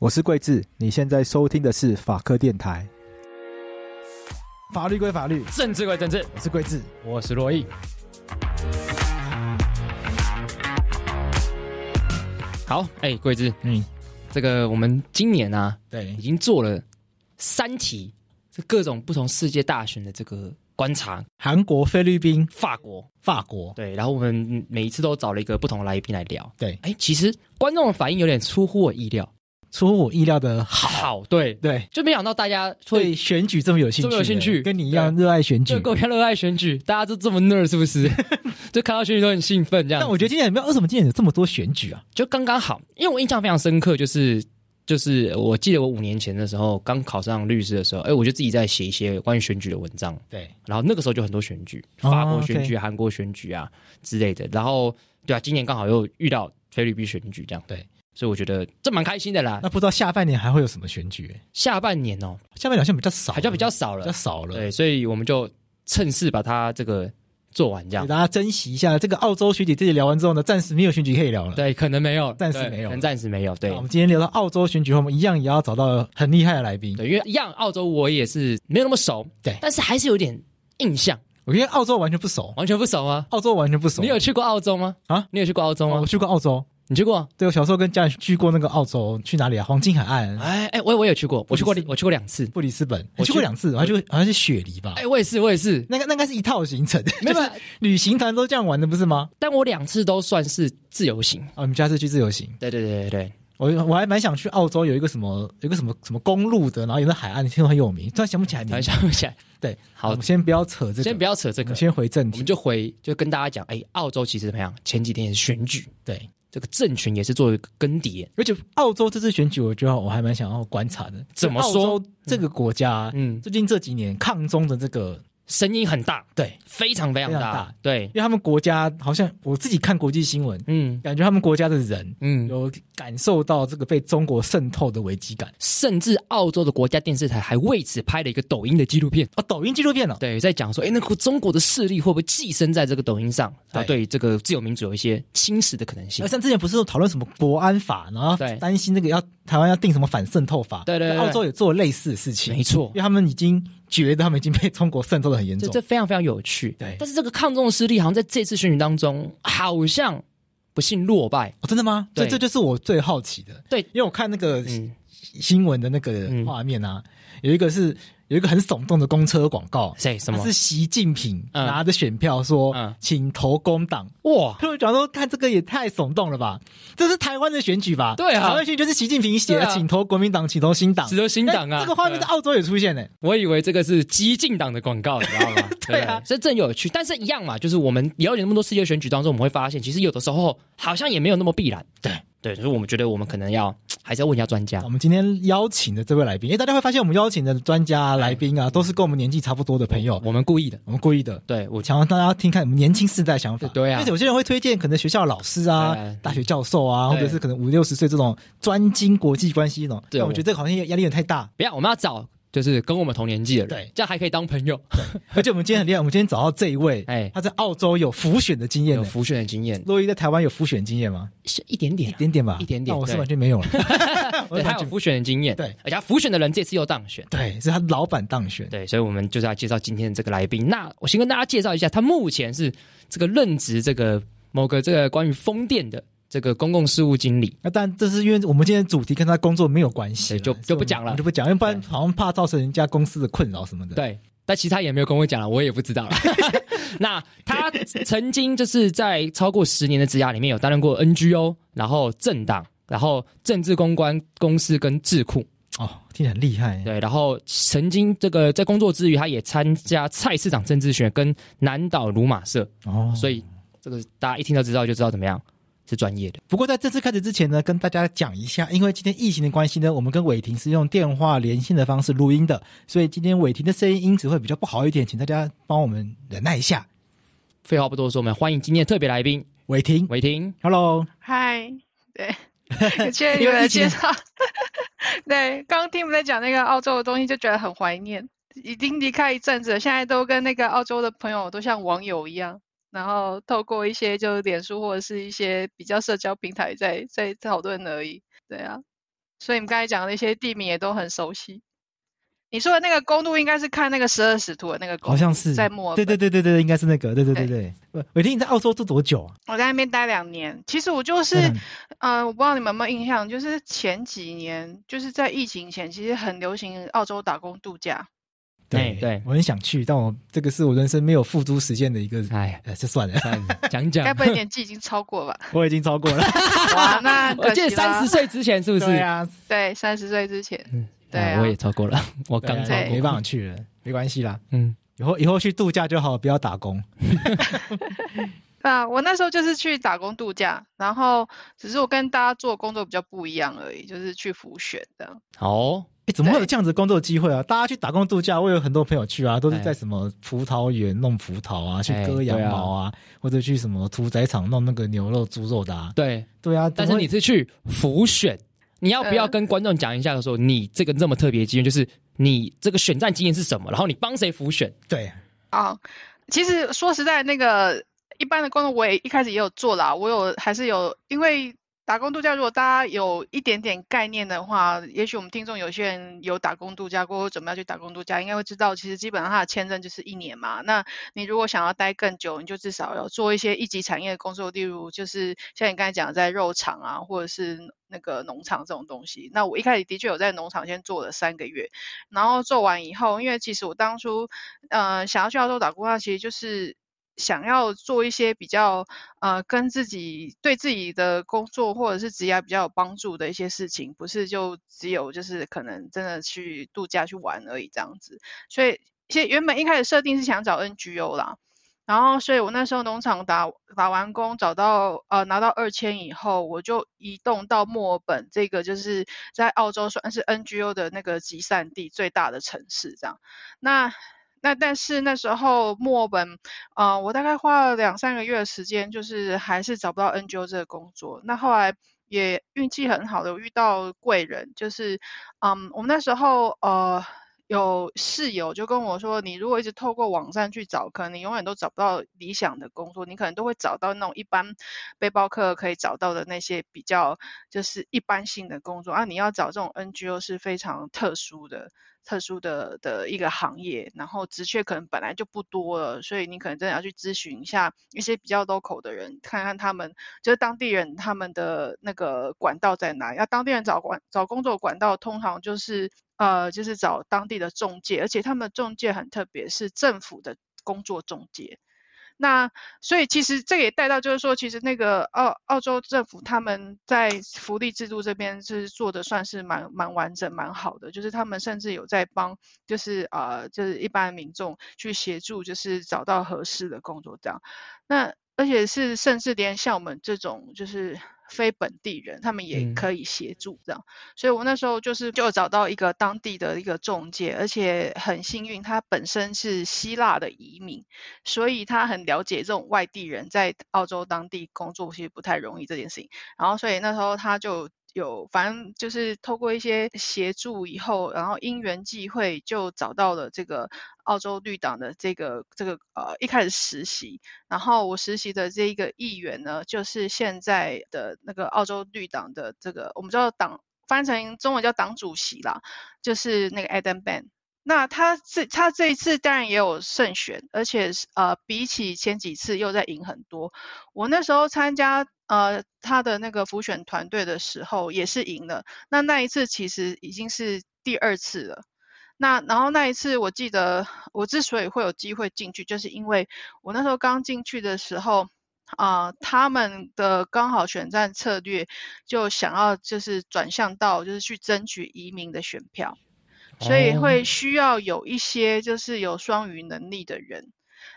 我是桂智，你现在收听的是法科电台。法律归法律，政治归政治。我是桂智，我是罗毅。好，哎，桂智，嗯，这个我们今年啊，对，已经做了三题，这各种不同世界大选的这个观察，韩国、菲律宾、法国、法国，对，然后我们每一次都找了一个不同的来宾来聊。对，哎，其实观众的反应有点出乎我意料。出乎我意料的好，对对，就没想到大家会选举这么有兴趣，这么有兴趣，跟你一样热爱选举，就跟我一样热爱选举，大家都这么 nerd，是不是？就看到选举都很兴奋这样。但我觉得今年没有，为什么今年有这么多选举啊？就刚刚好，因为我印象非常深刻，就是就是我记得我五年前的时候刚考上律师的时候，哎，我就自己在写一些关于选举的文章，对。然后那个时候就很多选举，法国选举、韩国选举啊之类的。然后对啊，今年刚好又遇到菲律宾选举这样，对。所以我觉得这蛮开心的啦。那不知道下半年还会有什么选举？下半年哦，下半年好像比较少，好像比较少了，比较少了。对，所以我们就趁势把它这个做完，这样大家珍惜一下。这个澳洲选举，这里聊完之后呢，暂时没有选举可以聊了。对，可能没有，暂时没有，可能暂时没有。对，我们今天聊到澳洲选举后，我们一样也要找到很厉害的来宾。对，因为一样，澳洲我也是没有那么熟。对，但是还是有点印象。我得澳洲完全不熟，完全不熟啊！澳洲完全不熟。你有去过澳洲吗？啊，你有去过澳洲吗？我去过澳洲。你去过？对，我小时候跟家人去过那个澳洲，去哪里啊？黄金海岸。哎哎，我我也去过，我去过，我去过两次布里斯本。我去过两次，然后就好像是雪梨吧。哎，我也是，我也是，那个那个是一套行程。没有，旅行团都这样玩的，不是吗？但我两次都算是自由行。啊，你们家是去自由行？对对对对对。我我还蛮想去澳洲，有一个什么，一个什么什么公路的，然后有个海岸，听说很有名。突然想不起来，突然想不起来。对，好，我们先不要扯这，先不要扯这个，先回正题，我们就回，就跟大家讲，哎，澳洲其实怎么样？前几天也是选举，对。这个政权也是做一个更迭，而且澳洲这次选举，我觉得我还蛮想要观察的。怎么说这个国家？嗯，最近这几年抗中的这个。声音很大，对，非常非常大，对，因为他们国家好像我自己看国际新闻，嗯，感觉他们国家的人，嗯，有感受到这个被中国渗透的危机感，甚至澳洲的国家电视台还为此拍了一个抖音的纪录片哦，抖音纪录片呢，对，在讲说，哎，那个中国的势力会不会寄生在这个抖音上啊？对，这个自由民主有一些侵蚀的可能性。像之前不是说讨论什么国安法，然后担心那个要台湾要定什么反渗透法，对对，澳洲也做类似的事情，没错，因为他们已经。觉得他们已经被中国渗透很严重，这非常非常有趣。对，但是这个抗中的势力好像在这次选举当中好像不幸落败。真的吗？对，这就是我最好奇的。对，因为我看那个新闻的那个画面啊，有一个是。有一个很耸动的公车广告，谁什么？是习近平拿着选票说，嗯、请投工党。哇！他们讲说，看这个也太耸动了吧？这是台湾的选举吧？对啊，台湾选举就是习近平写，的，请投国民党，请投新党，请投新党啊！这个画面在澳洲也出现诶。我以为这个是激进党的广告，你知道吗？对啊，所以这真有趣。但是一样嘛，就是我们了解那么多世界选举当中，我们会发现，其实有的时候好像也没有那么必然。对。对，所以我们觉得我们可能要还是要问一下专家。我们今天邀请的这位来宾，因为大家会发现我们邀请的专家来宾啊，都是跟我们年纪差不多的朋友。我们故意的，我们故意的。对，我想让大家听看我们年轻世代想法。对啊，因为有些人会推荐可能学校老师啊、大学教授啊，或者是可能五六十岁这种专精国际关系这种。对我觉得这个好像压力有点太大。不要，我们要找。就是跟我们同年纪的人，对，这样还可以当朋友。而且我们今天很厉害，我们今天找到这一位，哎，他在澳洲有浮选的经验，有浮选的经验。洛伊在台湾有浮选经验吗？是一点点，一点点吧，一点点。我是完全没有了。对，他有浮选的经验。对，而且浮选的人这次又当选。对，是他老板当选。对，所以我们就是要介绍今天的这个来宾。那我先跟大家介绍一下，他目前是这个任职这个某个这个关于风电的。这个公共事务经理，那但这是因为我们今天主题跟他工作没有关系，就就不讲了，就不讲，要不然好像怕造成人家公司的困扰什么的。对，但其他也没有跟我讲了，我也不知道了。那他曾经就是在超过十年的职涯里面有担任过 NGO，然后政党，然后政治公关公司跟智库哦，听很厉害。对，然后曾经这个在工作之余，他也参加蔡市长政治学跟南岛鲁马社哦，所以这个大家一听就知道就知道怎么样。是专业的。不过在正式开始之前呢，跟大家讲一下，因为今天疫情的关系呢，我们跟伟霆是用电话连线的方式录音的，所以今天伟霆的声音音质会比较不好一点，请大家帮我们忍耐一下。废话不多说，我们欢迎今天特别来宾伟霆。伟霆，Hello，嗨，对，谢谢你们的介绍。对，刚刚听你们在讲那个澳洲的东西，就觉得很怀念。已经离开一阵子，现在都跟那个澳洲的朋友都像网友一样。然后透过一些就是脸书或者是一些比较社交平台在在讨论而已，对啊，所以你们刚才讲的那些地名也都很熟悉。你说的那个公路应该是看那个十二使徒的那个公路，在墨尔本。对对对对对，应该是那个。对对对对。伟霆你在澳洲住多久啊？我在那边待两年。其实我就是，嗯，我不知道你们有没有印象，就是前几年就是在疫情前，其实很流行澳洲打工度假。对对，我很想去，但我这个是我人生没有付诸实践的一个，哎，哎，就算了，讲讲。该不会年纪已经超过吧？我已经超过了，那我记得三十岁之前是不是？对啊，对，三十岁之前，对，我也超过了，我刚才没办法去了，没关系啦，嗯，以后以后去度假就好，不要打工。啊，我那时候就是去打工度假，然后只是我跟大家做工作比较不一样而已，就是去浮选的。哦。怎么会有这样子工作的机会啊？大家去打工度假，我有很多朋友去啊，都是在什么葡萄园弄葡萄啊，去割羊毛啊，或者去什么屠宰场弄那个牛肉、猪肉的。啊。对，对啊。但是你是去浮选，你要不要跟观众讲一下，的候，你这个这么特别的经验，就是你这个选战经验是什么？然后你帮谁浮选？对啊。其实说实在，那个一般的工作我也一开始也有做啦，我有还是有，因为。打工度假，如果大家有一点点概念的话，也许我们听众有些人有打工度假过，或怎么样去打工度假，应该会知道，其实基本上它的签证就是一年嘛。那你如果想要待更久，你就至少要做一些一级产业的工作，例如就是像你刚才讲在肉厂啊，或者是那个农场这种东西。那我一开始的确有在农场先做了三个月，然后做完以后，因为其实我当初呃想要去澳洲打工，那其实就是。想要做一些比较呃跟自己对自己的工作或者是职业比较有帮助的一些事情，不是就只有就是可能真的去度假去玩而已这样子。所以，先原本一开始设定是想找 NGO 啦，然后所以我那时候农场打打完工找到呃拿到二千以后，我就移动到墨尔本这个就是在澳洲算是 NGO 的那个集散地最大的城市这样。那那但是那时候墨尔本啊，我大概花了两三个月的时间，就是还是找不到 NGO 这个工作。那后来也运气很好的遇到贵人，就是嗯，我们那时候呃有室友就跟我说，你如果一直透过网站去找，可能你永远都找不到理想的工作，你可能都会找到那种一般背包客可以找到的那些比较就是一般性的工作啊。你要找这种 NGO 是非常特殊的。特殊的的一个行业，然后职缺可能本来就不多了，所以你可能真的要去咨询一下一些比较 local 的人，看看他们就是当地人他们的那个管道在哪。要当地人找管找工作管道，通常就是呃就是找当地的中介，而且他们中介很特别，是政府的工作中介。那所以其实这也带到，就是说，其实那个澳澳洲政府他们在福利制度这边是做的算是蛮蛮完整、蛮好的，就是他们甚至有在帮，就是啊，就是一般民众去协助，就是找到合适的工作这样。那而且是，甚至连像我们这种，就是。非本地人，他们也可以协助这样，所以我那时候就是就找到一个当地的一个中介，而且很幸运，他本身是希腊的移民，所以他很了解这种外地人在澳洲当地工作其实不太容易这件事情，然后所以那时候他就。有，反正就是透过一些协助以后，然后因缘际会就找到了这个澳洲绿党的这个这个呃一开始实习，然后我实习的这一个议员呢，就是现在的那个澳洲绿党的这个我们知道党翻译成中文叫党主席啦，就是那个 Adam b e n 那他这他这一次当然也有胜选，而且呃比起前几次又在赢很多。我那时候参加。呃，他的那个浮选团队的时候也是赢了。那那一次其实已经是第二次了。那然后那一次，我记得我之所以会有机会进去，就是因为我那时候刚进去的时候，啊，他们的刚好选战策略就想要就是转向到就是去争取移民的选票，所以会需要有一些就是有双语能力的人。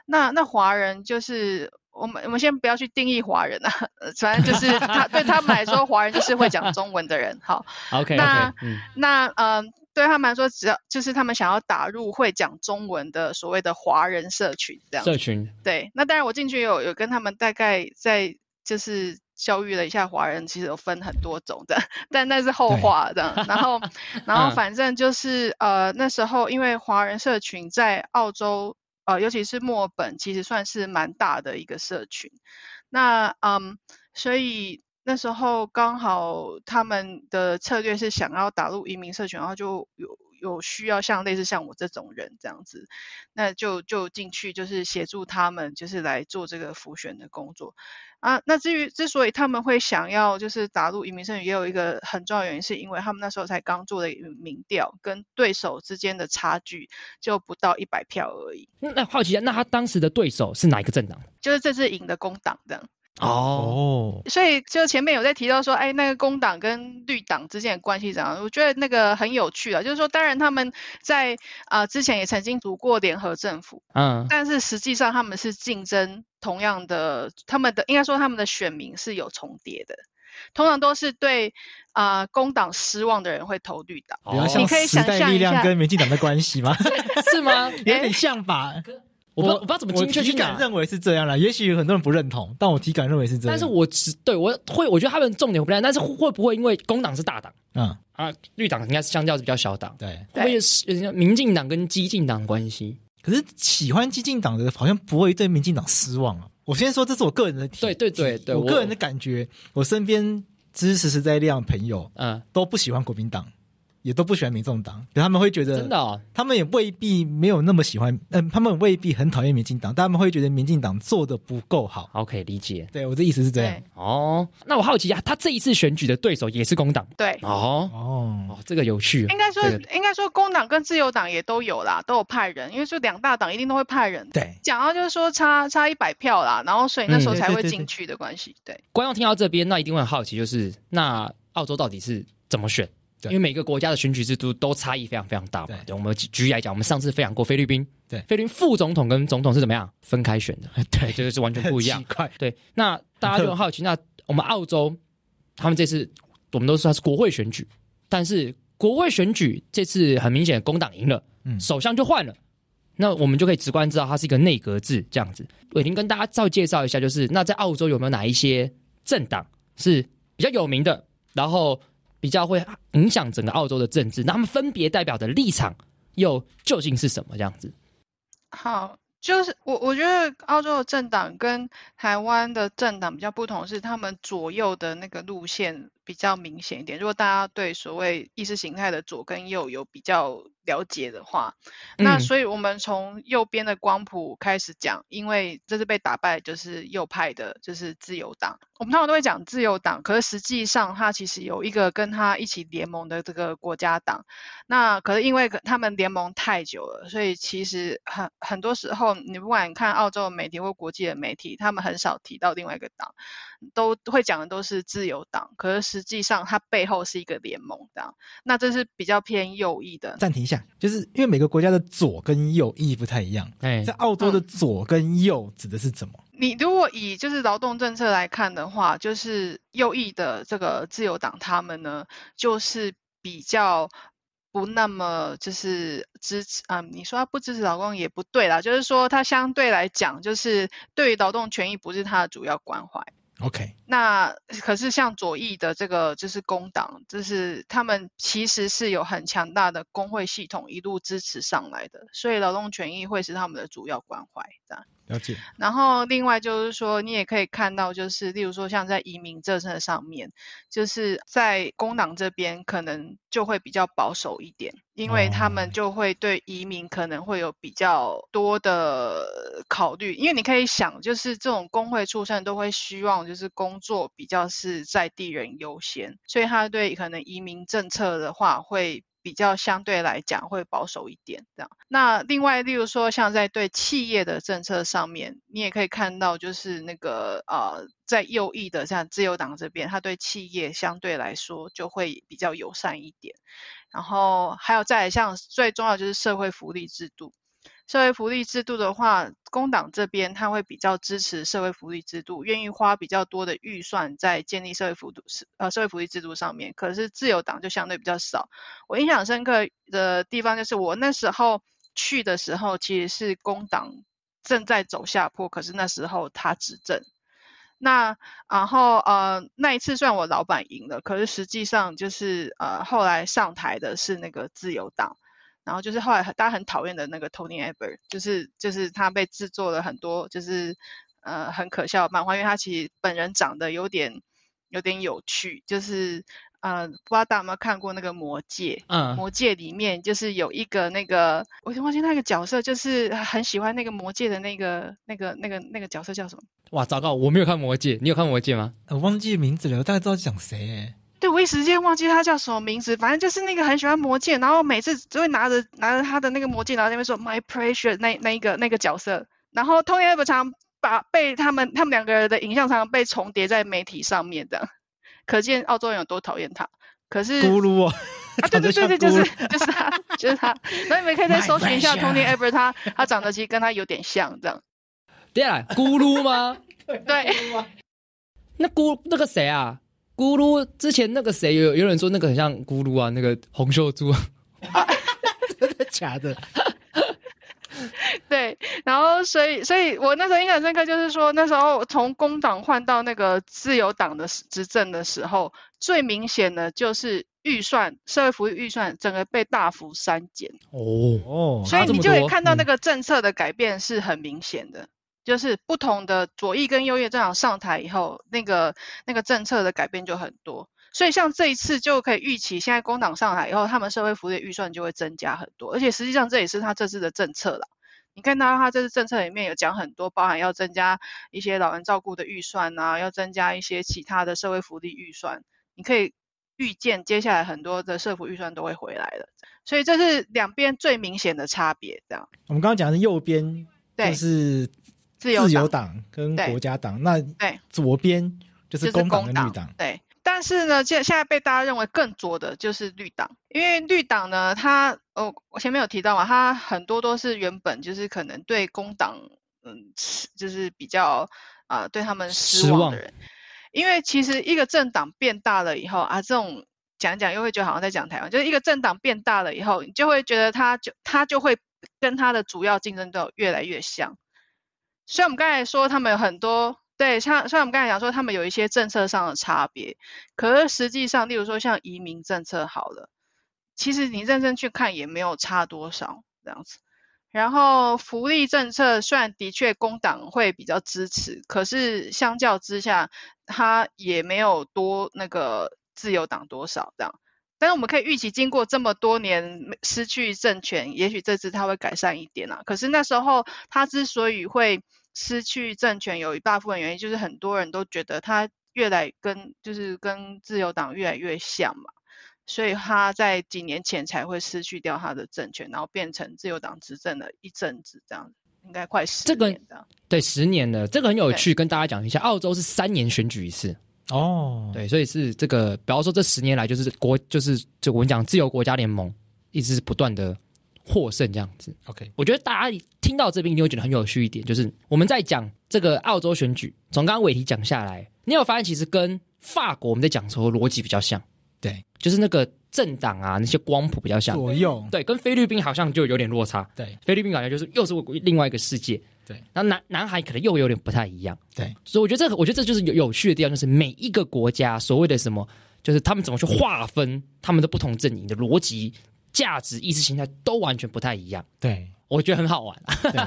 那那华人就是。我们我们先不要去定义华人啊，反正就是他对他们来说，华人就是会讲中文的人。好，OK，那那呃，对他们来说，只要就是他们想要打入会讲中文的所谓的华人社群，这样社群对。那当然，我进去有有跟他们大概在就是教育了一下，华人其实有分很多种的，但那是后话的。然后 然后反正就是呃，那时候因为华人社群在澳洲。呃，尤其是墨本其实算是蛮大的一个社群，那嗯，所以那时候刚好他们的策略是想要打入移民社群，然后就有。有需要像类似像我这种人这样子，那就就进去，就是协助他们，就是来做这个浮选的工作啊。那至于之所以他们会想要就是打入移民胜也有一个很重要原因，是因为他们那时候才刚做的民调，跟对手之间的差距就不到一百票而已。那好奇下，那他当时的对手是哪一个政党？就是这次赢的工党的。哦，所以就前面有在提到说，哎，那个工党跟绿党之间的关系怎样？我觉得那个很有趣啊。就是说，当然他们在啊之前也曾经组过联合政府，嗯，但是实际上他们是竞争同样的，他们的应该说他们的选民是有重叠的，通常都是对啊工党失望的人会投绿党。你可以想象力量跟民进党的关系吗？是吗？有点像吧。我不知道，我不知道怎么精确去讲。感认为是这样了，也许很多人不认同，但我体感认为是这样。但是，我只对我会，我觉得他们重点不在，但是会不会因为工党是大党，嗯啊，绿党应该是相较是比较小党，对，会不会是民进党跟激进党关系？可是喜欢激进党的，好像不会对民进党失望啊！我先说，这是我个人的体感，对对对，我个人的感觉，我身边知识是在量朋友，嗯，都不喜欢国民党。也都不喜欢民众党，对，他们会觉得真的，他们也未必没有那么喜欢，嗯，他们未必很讨厌民进党，但他们会觉得民进党做的不够好，OK，理解，对我的意思是这样，哦，那我好奇啊，他这一次选举的对手也是工党，对，哦，哦，这个有趣，应该说应该说工党跟自由党也都有啦，都有派人，因为就两大党一定都会派人，对，讲到就是说差差一百票啦，然后所以那时候才会进去的关系，对，观众听到这边，那一定会好奇，就是那澳洲到底是怎么选？因为每个国家的选举制度都差异非常非常大嘛。对，我们举例来讲，我们上次分享过菲律宾，对，菲律宾副总统跟总统是怎么样分开选的？对，这个是完全不一样。奇怪。对，那大家就好奇，那我们澳洲，他们这次我们都说是国会选举，但是国会选举这次很明显工党赢了，嗯，首相就换了，那我们就可以直观知道它是一个内阁制这样子。伟霆跟大家再介绍一下，就是那在澳洲有没有哪一些政党是比较有名的？然后。比较会影响整个澳洲的政治，那他们分别代表的立场又究竟是什么？这样子，好，就是我我觉得澳洲的政党跟台湾的政党比较不同是他们左右的那个路线。比较明显一点，如果大家对所谓意识形态的左跟右有比较了解的话，那所以我们从右边的光谱开始讲，因为这是被打败，就是右派的，就是自由党。我们通常都会讲自由党，可是实际上它其实有一个跟它一起联盟的这个国家党。那可是因为他们联盟太久了，所以其实很很多时候，你不管看澳洲媒体或国际的媒体，他们很少提到另外一个党。都会讲的都是自由党，可是实际上它背后是一个联盟，这样，那这是比较偏右翼的。暂停一下，就是因为每个国家的左跟右翼不太一样。哎，在澳洲的左跟右指的是怎么？你如果以就是劳动政策来看的话，就是右翼的这个自由党，他们呢就是比较不那么就是支持啊。你说他不支持劳工也不对啦，就是说他相对来讲，就是对于劳动权益不是他的主要关怀。OK，那可是像左翼的这个就是工党，就是他们其实是有很强大的工会系统一路支持上来的，所以劳动权益会是他们的主要关怀，这样。然后另外就是说，你也可以看到，就是例如说像在移民政策上面，就是在工党这边可能就会比较保守一点，因为他们就会对移民可能会有比较多的考虑，因为你可以想，就是这种工会出身都会希望就是工作比较是在地人优先，所以他对可能移民政策的话会。比较相对来讲会保守一点，这样。那另外，例如说像在对企业的政策上面，你也可以看到，就是那个呃，在右翼的像自由党这边，它对企业相对来说就会比较友善一点。然后还有在像最重要就是社会福利制度。社会福利制度的话，工党这边他会比较支持社会福利制度，愿意花比较多的预算在建立社会福利制呃社会福利制度上面。可是自由党就相对比较少。我印象深刻的地方就是我那时候去的时候，其实是工党正在走下坡，可是那时候他执政。那然后呃那一次算我老板赢了，可是实际上就是呃后来上台的是那个自由党。然后就是后来大家很讨厌的那个 Tony e b e r 就是就是他被制作了很多就是呃很可笑漫画，因为他其实本人长得有点有点有趣，就是呃不知道大家有没有看过那个《魔界》？嗯，《魔界》里面就是有一个那个，我忘记那个角色，就是很喜欢那个《魔界》的那个那个那个那个角色叫什么？哇，糟糕，我没有看《魔界》，你有看《魔界》吗？我忘记名字了，我大概知道讲谁。对，我一时间忘记他叫什么名字，反正就是那个很喜欢魔戒，然后每次只会拿着拿着他的那个魔戒，然后那边说 my precious 那那一个那个角色，然后 Tony Abbott 常把被他们他们两个人的影像常常被重叠在媒体上面，这样，可见澳洲人有多讨厌他。可是咕噜啊，对对对对，就是就是他就是他，那你们可以再搜寻一下 Tony Abbott，他他长得其实跟他有点像这样。对啊，咕噜吗？对。那咕那个谁啊？咕噜，之前那个谁有有人说那个很像咕噜啊，那个红袖哈 真的假的？对，然后所以，所以我那时候印象深刻，就是说那时候从工党换到那个自由党的执政的时候，最明显的就是预算，社会福利预算整个被大幅删减。哦哦，所以你就会看到那个政策的改变是很明显的。就是不同的左翼跟右翼政党上台以后，那个那个政策的改变就很多。所以像这一次就可以预期，现在工党上台以后，他们社会福利预算就会增加很多。而且实际上这也是他这次的政策了。你看到他这次政策里面有讲很多，包含要增加一些老人照顾的预算啊，要增加一些其他的社会福利预算。你可以预见接下来很多的社福预算都会回来了。所以这是两边最明显的差别。这样，我们刚刚讲的右边，就是。自由党跟国家党，那对左边就是工党跟绿党，对。但是呢，现现在被大家认为更左的就是绿党，因为绿党呢，它哦，我前面有提到嘛，它很多都是原本就是可能对工党，嗯，就是比较啊对他们失望的人。因为其实一个政党变大了以后啊，这种讲讲又会觉得好像在讲台湾，就是一个政党变大了以后，你就会觉得它就它就会跟它的主要竞争对手越来越像。所以，我们刚才说他们有很多对，像像我们刚才讲说他们有一些政策上的差别，可是实际上，例如说像移民政策好了，其实你认真去看也没有差多少这样子。然后福利政策虽然的确工党会比较支持，可是相较之下，它也没有多那个自由党多少这样。但是我们可以预期，经过这么多年失去政权，也许这次他会改善一点啊。可是那时候他之所以会失去政权，有一大部分原因就是很多人都觉得他越来跟就是跟自由党越来越像嘛，所以他在几年前才会失去掉他的政权，然后变成自由党执政了一阵子这样，应该快十年这个，对，十年了，这个很有趣，跟大家讲一下，澳洲是三年选举一次。哦，对，所以是这个，比方说这十年来就是国就是就我们讲自由国家联盟，一直是不断的获胜这样子。OK，我觉得大家听到这边你会觉得很有趣一点，就是我们在讲这个澳洲选举，从刚刚伟题讲下来，你有发现其实跟法国我们在讲的时候逻辑比较像，对，就是那个政党啊那些光谱比较像，左右，对，跟菲律宾好像就有点落差，对，菲律宾好像就是又是另外一个世界。对，后男男孩可能又有点不太一样。对，所以我觉得这，我觉得这就是有有趣的地方，就是每一个国家所谓的什么，就是他们怎么去划分他们的不同阵营的逻辑、价值、意识形态都完全不太一样。对，我觉得很好玩，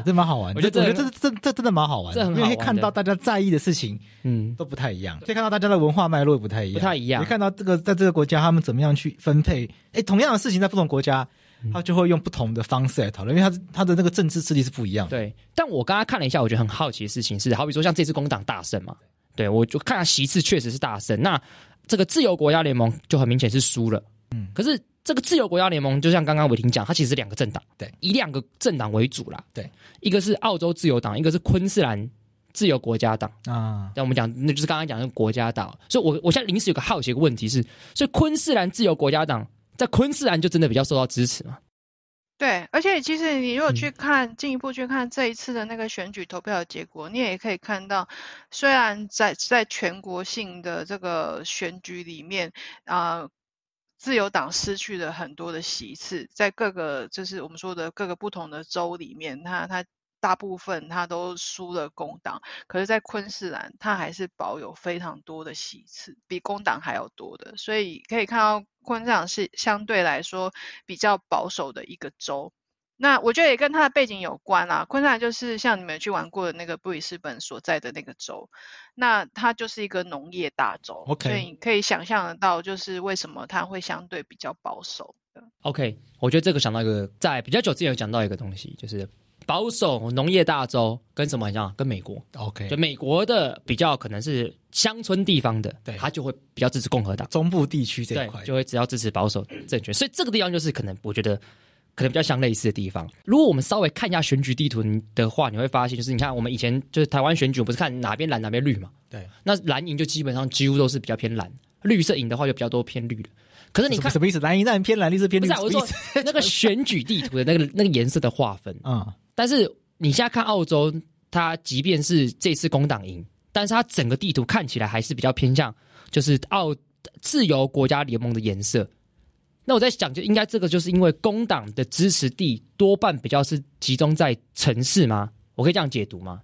这蛮好玩。我觉得，我觉得这这这真的蛮好玩，因为可以看到大家在意的事情，嗯，都不太一样，可以看到大家的文化脉络不太一样，不太一样，可以看到这个在这个国家他们怎么样去分配。哎，同样的事情在不同国家。他就会用不同的方式来讨论，因为他他的那个政治势力是不一样。对，但我刚刚看了一下，我觉得很好奇的事情是，好比说像这次工党大胜嘛，对我就看席次确实是大胜。那这个自由国家联盟就很明显是输了。嗯，可是这个自由国家联盟，就像刚刚伟霆讲，它其实两个政党，对，以两个政党为主啦。对，一个是澳洲自由党，一个是昆士兰自由国家党啊。但我们讲那就是刚刚讲的国家党。所以，我我现在临时有个好奇的问题是，所以昆士兰自由国家党。在昆士兰就真的比较受到支持嘛？对，而且其实你如果去看进一步去看这一次的那个选举投票的结果，你也可以看到，虽然在在全国性的这个选举里面啊，自由党失去了很多的席次，在各个就是我们说的各个不同的州里面，它它。大部分他都输了工党，可是，在昆士兰他还是保有非常多的席次，比工党还要多的，所以可以看到昆士兰是相对来说比较保守的一个州。那我觉得也跟它的背景有关啊。昆士兰就是像你们去玩过的那个布里斯本所在的那个州，那它就是一个农业大州，所以可以想象得到，就是为什么它会相对比较保守的。OK，我觉得这个想到一个，在比较久之前有讲到一个东西，就是。保守农业大州跟什么很像？跟美国。OK，就美国的比较可能是乡村地方的，对，他就会比较支持共和党。中部地区这块就会只要支持保守政权，所以这个地方就是可能我觉得可能比较相类似的地方。如果我们稍微看一下选举地图的话，你会发现就是你看我们以前就是台湾选举，不是看哪边蓝哪边绿嘛？对，那蓝营就基本上几乎都是比较偏蓝，绿色影的话就比较多偏绿的。可是你看什么意思？蓝营那偏蓝，绿色偏绿？不是，我说那个选举地图的那个那个颜色的划分啊。但是你现在看澳洲，它即便是这次工党赢，但是它整个地图看起来还是比较偏向就是澳自由国家联盟的颜色。那我在想，就应该这个就是因为工党的支持地多半比较是集中在城市吗？我可以这样解读吗？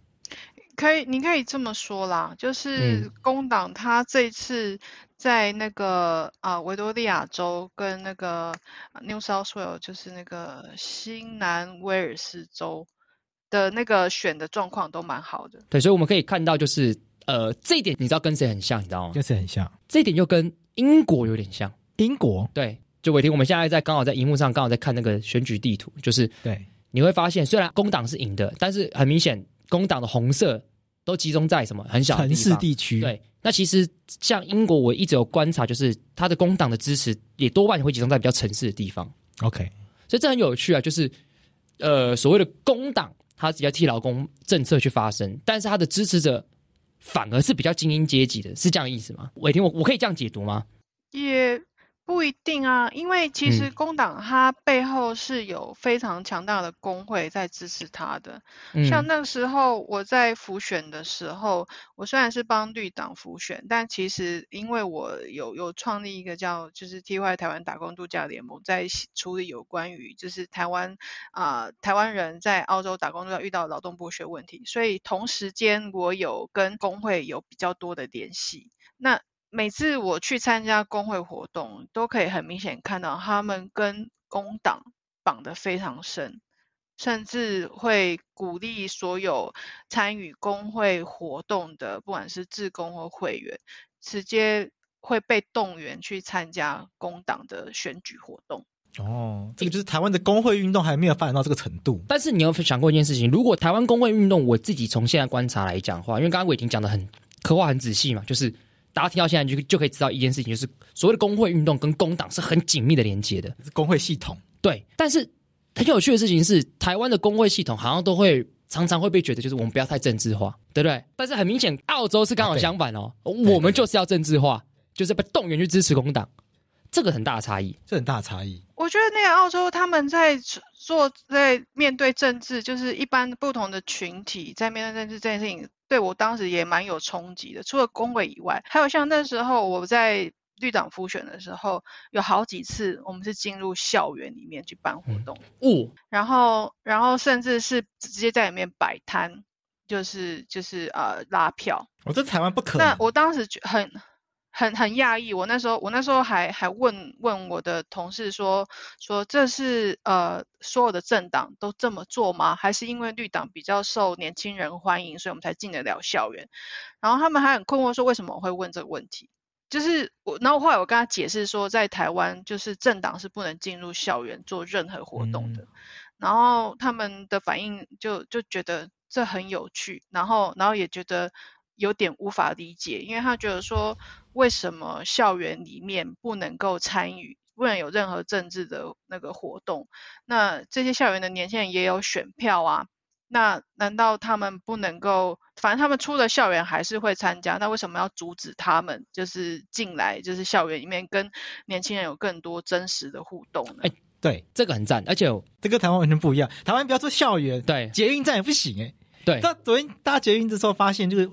可以，你可以这么说啦，就是工党他这一次在那个啊维多利亚州跟那个 New South Wales，就是那个新南威尔士州的那个选的状况都蛮好的。对，所以我们可以看到，就是呃这一点你知道跟谁很像，你知道吗？跟谁很像？这一点又跟英国有点像。英国？对，就伟霆，我们现在在刚好在荧幕上刚好在看那个选举地图，就是对，你会发现虽然工党是赢的，但是很明显。工党的红色都集中在什么很小城市地区？对，那其实像英国，我一直有观察，就是他的工党的支持也多半会集中在比较城市的地方。OK，所以这很有趣啊，就是呃，所谓的工党，他只要替劳工政策去发生，但是他的支持者反而是比较精英阶级的，是这样意思吗？伟霆，我我可以这样解读吗？也。不一定啊，因为其实工党它背后是有非常强大的工会在支持他的。像那时候我在辅选的时候，我虽然是帮绿党辅选，但其实因为我有有创立一个叫就是 TY 台湾打工度假联盟，在处理有关于就是台湾啊台湾人在澳洲打工度假遇到劳动剥削问题，所以同时间我有跟工会有比较多的联系。那每次我去参加工会活动，都可以很明显看到他们跟工党绑得非常深，甚至会鼓励所有参与工会活动的，不管是志工或会员，直接会被动员去参加工党的选举活动。哦，这个就是台湾的工会运动还没有发展到这个程度。但是你有想过一件事情：如果台湾工会运动，我自己从现在观察来讲的话，因为刚刚伟霆讲的很刻画很仔细嘛，就是。大家听到现在就就可以知道一件事情，就是所谓的工会运动跟工党是很紧密的连接的工会系统。对，但是很有趣的事情是，台湾的工会系统好像都会常常会被觉得就是我们不要太政治化，对不对？但是很明显，澳洲是刚好相反哦，我们就是要政治化，就是被动员去支持工党，这个很大的差异，这很大差异。我觉得那个澳洲他们在。坐在面对政治，就是一般不同的群体在面对政治这件事情，对我当时也蛮有冲击的。除了公委以外，还有像那时候我在绿党初选的时候，有好几次我们是进入校园里面去办活动，哦，然后然后甚至是直接在里面摆摊，就是就是呃拉票。我在台湾不可。那我当时很。很很讶异，我那时候我那时候还还问问我的同事说说这是呃所有的政党都这么做吗？还是因为绿党比较受年轻人欢迎，所以我们才进得了校园？然后他们还很困惑说为什么我会问这个问题？就是我然后后来我跟他解释说在台湾就是政党是不能进入校园做任何活动的，然后他们的反应就就觉得这很有趣，然后然后也觉得。有点无法理解，因为他觉得说，为什么校园里面不能够参与，不能有任何政治的那个活动？那这些校园的年轻人也有选票啊，那难道他们不能够？反正他们出了校园还是会参加，那为什么要阻止他们就是进来？就是校园里面跟年轻人有更多真实的互动呢？哎，对，这个很赞，而且这跟台湾完全不一样，台湾不要说校园，对，捷运站也不行哎。对，到昨天大家结冰的时候，发现就是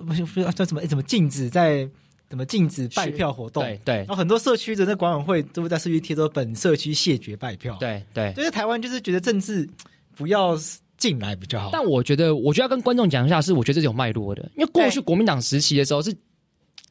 叫什么？怎么禁止在？怎么禁止拜票活动？对，然后很多社区的那管委会都会在社区贴说本社区谢绝拜票。对，对，就是台湾就是觉得政治不要进来比较好。但我觉得，我觉得要跟观众讲一下，是我觉得这是有脉络的，因为过去国民党时期的时候是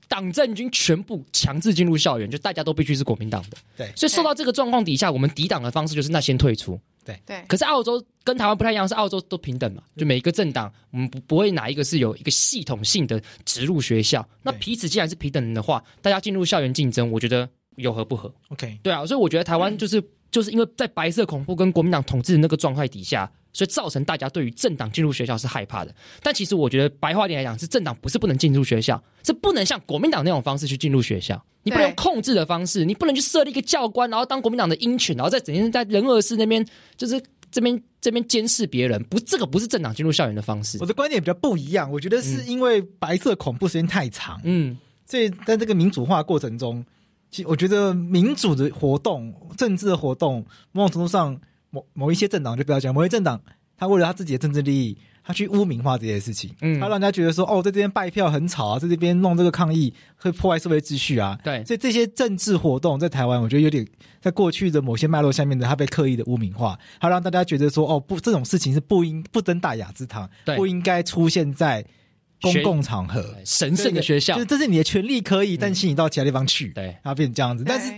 党政军全部强制进入校园，就大家都必须是国民党的。对，所以受到这个状况底下，我们抵挡的方式就是那先退出。对对，可是澳洲跟台湾不太一样，是澳洲都平等嘛？就每一个政党，我们不不会哪一个是有一个系统性的植入学校。那彼此既然是平等的话，大家进入校园竞争，我觉得有何不合 o k 对啊，所以我觉得台湾就是就是因为在白色恐怖跟国民党统治的那个状态底下。所以造成大家对于政党进入学校是害怕的，但其实我觉得白话点来讲，是政党不是不能进入学校，是不能像国民党那种方式去进入学校。你不能控制的方式，你不能去设立一个教官，然后当国民党的鹰犬，然后在整天在仁和市那边，就是这边这边监视别人。不，这个不是政党进入校园的方式。我的观点比较不一样，我觉得是因为白色恐怖时间太长，嗯，所以在这个民主化过程中，其实我觉得民主的活动、政治的活动，某种程度上。某某一些政党就不要讲，某一政党他为了他自己的政治利益，他去污名化这些事情，嗯，他让人家觉得说，哦，在这边拜票很吵啊，在这边弄这个抗议会破坏社会秩序啊，对。所以这些政治活动在台湾，我觉得有点在过去的某些脉络下面的，他被刻意的污名化，他让大家觉得说，哦，不，这种事情是不应不登大雅之堂，不应该出现在公共场合，神圣的学校，就是这是你的权利可以，但请你到其他地方去，对，它变成这样子，但是。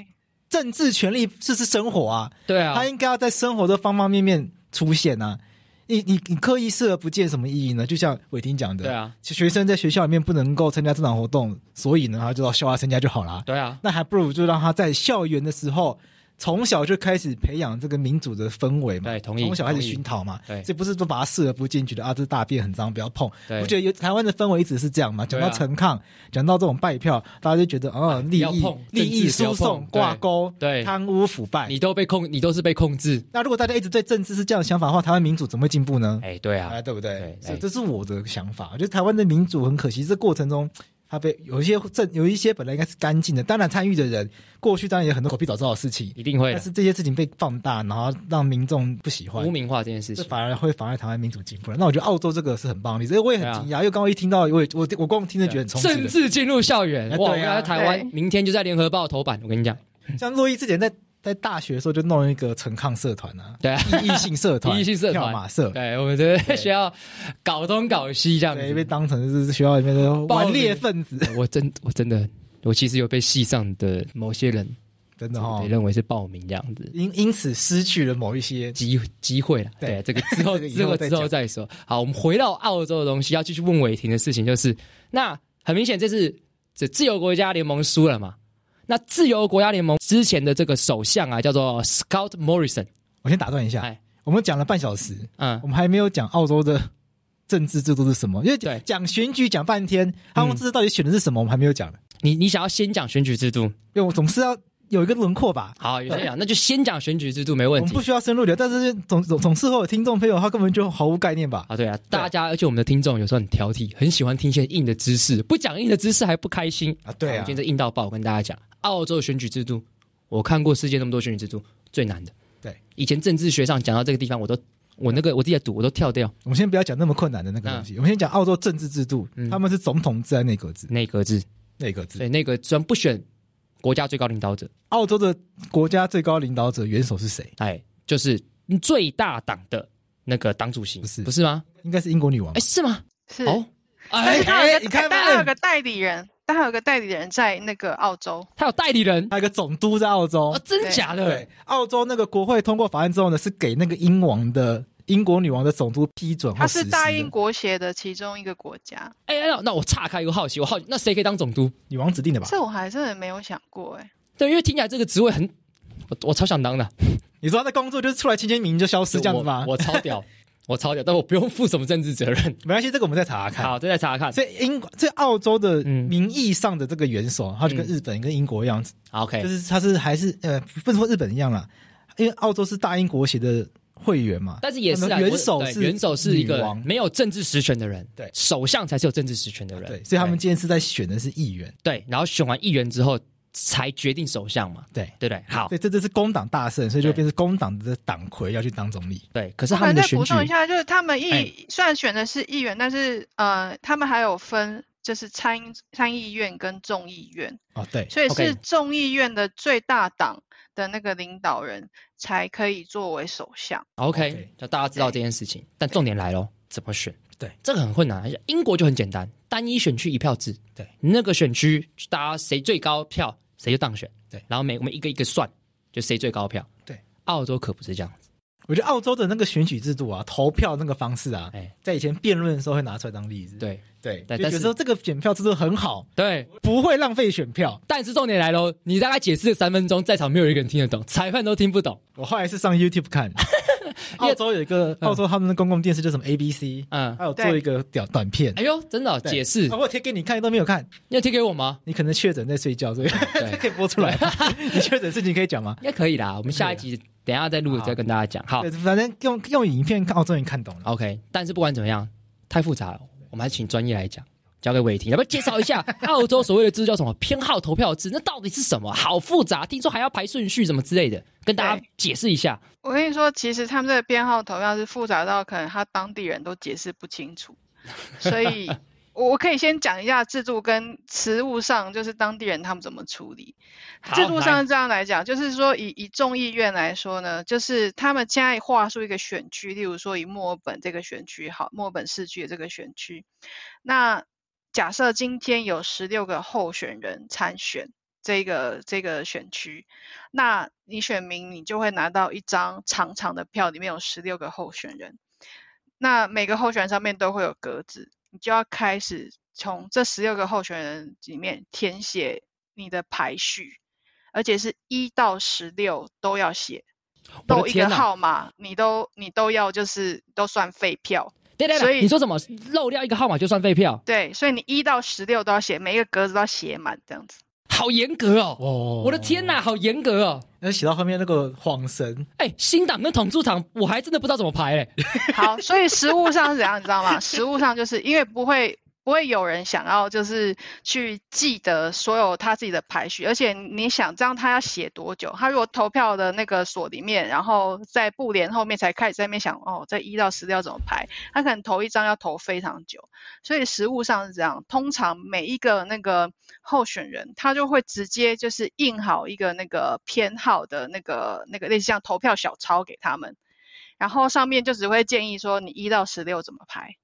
政治权利就是生活啊，对啊，他应该要在生活的方方面面出现啊。你你你刻意视而不见什么意义呢？就像伟霆讲的，对啊，学生在学校里面不能够参加这场活动，所以呢，他就到校外参加就好了，对啊，那还不如就让他在校园的时候。从小就开始培养这个民主的氛围嘛，从小开始熏陶嘛，这不是都把它视而不见，去的啊？这大便很脏，不要碰。我觉得有台湾的氛围一直是这样嘛。讲到陈抗，讲到这种拜票，大家就觉得哦，利益利益输送挂钩，对，贪污腐败，你都被控，你都是被控制。那如果大家一直对政治是这样的想法的话，台湾民主怎么会进步呢？哎，对啊，对不对？这是我的想法。我觉得台湾的民主很可惜，这过程中。他被有一些这，有一些本来应该是干净的，当然参与的人过去当然有很多狗屁早造的事情，一定会。但是这些事情被放大，然后让民众不喜欢，污名化这件事情，反而会妨碍台湾民主进步了。那我觉得澳洲这个是很棒，你这我也很惊讶，因为刚刚一听到，我我我光听着觉得很冲击，甚至进入校园。哇，台湾明天就在联合报头版，我跟你讲，像洛伊之前在。在大学时候就弄一个陈抗社团啊，对，啊，异性社团，异性社团，跳马社，对，我们得学校搞东搞西这样，就被当成是学校里面的顽劣分子。我真，我真的，我其实有被系上的某些人真的哈，认为是报名这样子，因因此失去了某一些机机会了。对，这个之后 之后之后再说。好，我们回到澳洲的东西，要继续问伟霆的事情，就是那很明显，这是这自由国家联盟输了嘛。那自由国家联盟之前的这个首相啊，叫做 Scott Morrison。我先打断一下，我们讲了半小时，嗯，我们还没有讲澳洲的政治制度是什么，因为讲选举讲半天，他们这次到底选的是什么，我们还没有讲。你你想要先讲选举制度？因为我总是要。有一个轮廓吧。好，有些人讲，那就先讲选举制度没问题。我们不需要深入聊，但是总总总是会有听众朋友他根本就毫无概念吧？啊，对啊，大家而且我们的听众有时候很挑剔，很喜欢听一些硬的知识，不讲硬的知识还不开心啊？对啊，今天硬到爆，我跟大家讲，澳洲选举制度，我看过世界那么多选举制度，最难的。对，以前政治学上讲到这个地方，我都我那个我自己在我都跳掉。我们先不要讲那么困难的那个东西，我们先讲澳洲政治制度，他们是总统制还是内阁制？内阁制，内阁制。对，内阁个然不选。国家最高领导者，澳洲的国家最高领导者元首是谁？哎，就是最大党的那个党主席，不是不是吗？应该是英国女王，哎，是吗？是哦，哎，是他的但他有个代理人，但还有个代理人在那个澳洲，他有代理人，他有个总督在澳洲，哦、真假的？澳洲那个国会通过法案之后呢，是给那个英王的。英国女王的总督批准，她是大英国协的其中一个国家。哎，那那我岔开，个好奇，我好奇，那谁可以当总督？女王指定的吧？这我还是没有想过哎。对，因为听起来这个职位很，我我超想当的。你说他工作就是出来签签名就消失这样子吗？我超屌，我超屌，但我不用负什么政治责任，没关系。这个我们再查查看。好，再再查看。所以英国、所以澳洲的名义上的这个元首，他就跟日本、跟英国一样子。OK，就是他是还是呃，不是说日本一样了，因为澳洲是大英国协的。会员嘛，但是也是元首是元首是一个没有政治实权的人，对，首相才是有政治实权的人，对，所以他们今天是在选的是议员，对，然后选完议员之后才决定首相嘛，对对对，好，所以这就是工党大胜，所以就变成工党的党魁要去当总理，对。可是他们再补充一下，就是他们议虽然选的是议员，但是呃，他们还有分就是参参议院跟众议院，哦对，所以是众议院的最大党。的那个领导人才可以作为首相。OK，那大家知道这件事情。但重点来喽，怎么选？对，这个很困难。英国就很简单，单一选区一票制。对，那个选区大家谁最高票谁就当选。对，然后每我们一个一个算，就谁最高票。对，澳洲可不是这样子。我觉得澳洲的那个选举制度啊，投票那个方式啊，哎，在以前辩论的时候会拿出来当例子。对。对，但是说这个检票制度很好，对，不会浪费选票。但是重点来喽，你大概解释三分钟，在场没有一个人听得懂，裁判都听不懂。我后来是上 YouTube 看，澳洲有一个澳洲他们的公共电视叫什么 ABC，嗯，还有做一个短短片。哎呦，真的解释，我贴给你看都没有看，你要贴给我吗？你可能确诊在睡觉，所以 可以播出来。你确诊事情可以讲吗？应该可以啦，我们下一集等下再录再跟大家讲。好，反正用用影片看，我终于看懂了。OK，但是不管怎么样，太复杂了。我们还请专业来讲，交给伟霆要不要介绍一下 澳洲所谓的制度叫什么偏好投票制？那到底是什么？好复杂，听说还要排顺序什么之类的，跟大家解释一下。我跟你说，其实他们这个偏好投票是复杂到可能他当地人都解释不清楚，所以。我我可以先讲一下制度跟实物上，就是当地人他们怎么处理。制度上这样来讲，就是说以以众议院来说呢，就是他们现在划出一个选区，例如说以墨尔本这个选区，好，墨尔本市区的这个选区。那假设今天有十六个候选人参选这个这个选区，那你选民你就会拿到一张长长的票，里面有十六个候选人，那每个候选人上面都会有格子。你就要开始从这十六个候选人里面填写你的排序，而且是一到十六都要写，漏一个号码你都你都要就是都算废票。对对对，所以你说什么漏掉一个号码就算废票？对，所以你一到十六都要写，每一个格子都要写满这样子。好严格哦！我的天呐，好严格哦！那写到后面那个晃神，哎，新党跟统助党，我还真的不知道怎么排哎。好，所以实物上是怎样，你知道吗？实物上就是因为不会。不会有人想要就是去记得所有他自己的排序，而且你想这样他要写多久？他如果投票的那个所里面，然后在布帘后面才开始在那边想哦，在一到十六怎么排？他可能投一张要投非常久，所以实物上是这样。通常每一个那个候选人，他就会直接就是印好一个那个偏好的那个那个类似像投票小抄给他们，然后上面就只会建议说你一到十六怎么排。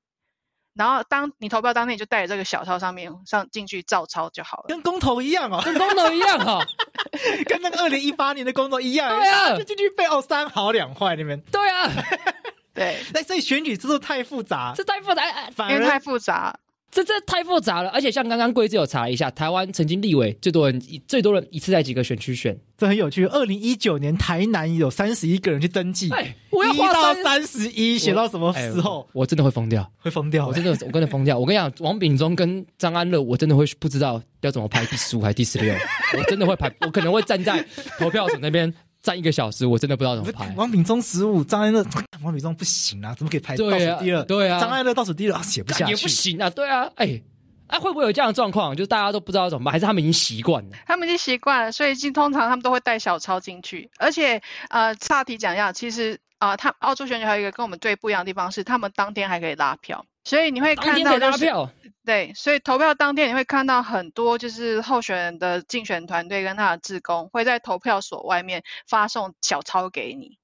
然后当你投票当天，你就带着这个小抄上面上进去照抄就好了，跟工头一样哦，跟工头一样哈，跟那个二零一八年的工头一样，对啊，就进去背后三好两坏你们对啊，对，那所以选举制度太复杂，这太复杂，反而太复杂。这这太复杂了，而且像刚刚贵志有查一下，台湾曾经立委最多人最多人一次在几个选区选，这很有趣。二零一九年台南有三十一个人去登记，我要到三十一，写到什么时候？我真的会疯掉，会疯掉，我真的，我跟你疯掉。我跟你讲，王炳忠跟张安乐，我真的会不知道要怎么排第十五还是第十六，我真的会排，我可能会站在投票所那边。站一个小时，我真的不知道怎么拍。王炳忠十五，张爱乐，王炳忠不行啊，怎么可以排倒数第二？对啊，张爱乐倒数第二啊，写不下去也不行啊，对啊。哎，哎，会不会有这样的状况？就是大家都不知道怎么办，还是他们已经习惯了？他们已经习惯了，所以通常他们都会带小抄进去。而且，呃，岔题讲一下，其实啊，他澳洲选举还有一个跟我们最不一样的地方是，他们当天还可以拉票。所以你会看到就是对，所以投票当天你会看到很多就是候选人的竞选团队跟他的志工会在投票所外面发送小抄给你，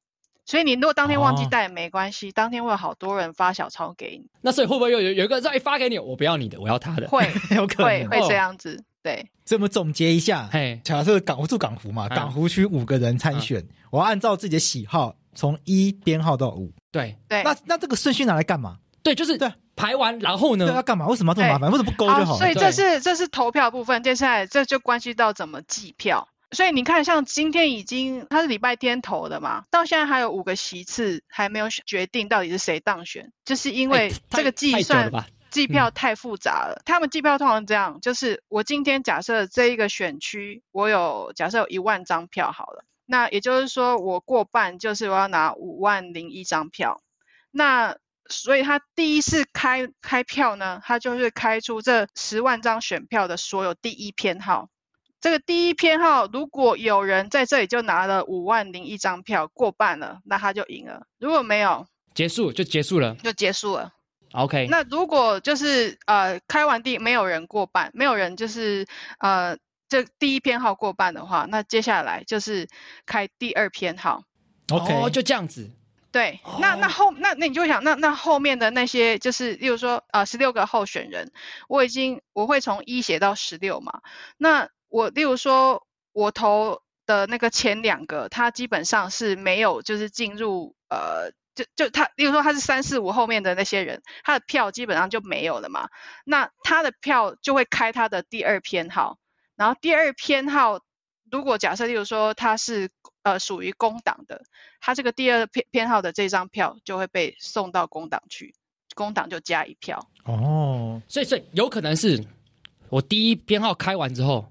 所以你如果当天忘记带也没关系，当天会有好多人发小抄给你。那所以会不会有有有一个哎，发给你，我不要你的，我要他的？会，有可能会这样子。对，这么总结一下，嘿，假设港湖住港湖嘛，港湖区五个人参选，我要按照自己的喜好从一编号到五。对对，那那这个顺序拿来干嘛？对，就是对。排完然后呢要干嘛？为什么这么麻烦？为什么不勾就好了？所以这是这是投票部分。接下来这就关系到怎么计票。所以你看，像今天已经他是礼拜天投的嘛，到现在还有五个席次还没有决定到底是谁当选，就是因为这个计算计票太复杂了。他们计票通常这样，就是我今天假设这一个选区，我有假设有一万张票好了，那也就是说我过半就是我要拿五万零一张票，那。所以他第一次开开票呢，他就是开出这十万张选票的所有第一偏好。这个第一偏好，如果有人在这里就拿了五万零一张票过半了，那他就赢了。如果没有，结束就结束了，就结束了。OK。那如果就是呃开完第没有人过半，没有人就是呃这第一偏好过半的话，那接下来就是开第二偏好。OK，就这样子。对，那那后那那你就想，那那后面的那些就是，例如说呃十六个候选人，我已经我会从一写到十六嘛。那我例如说，我投的那个前两个，他基本上是没有就是进入呃，就就他例如说他是三四五后面的那些人，他的票基本上就没有了嘛。那他的票就会开他的第二偏好，然后第二偏好如果假设例如说他是。呃，属于工党的，他这个第二偏偏号的这张票就会被送到工党去，工党就加一票。哦，所以是有可能是，我第一编号开完之后，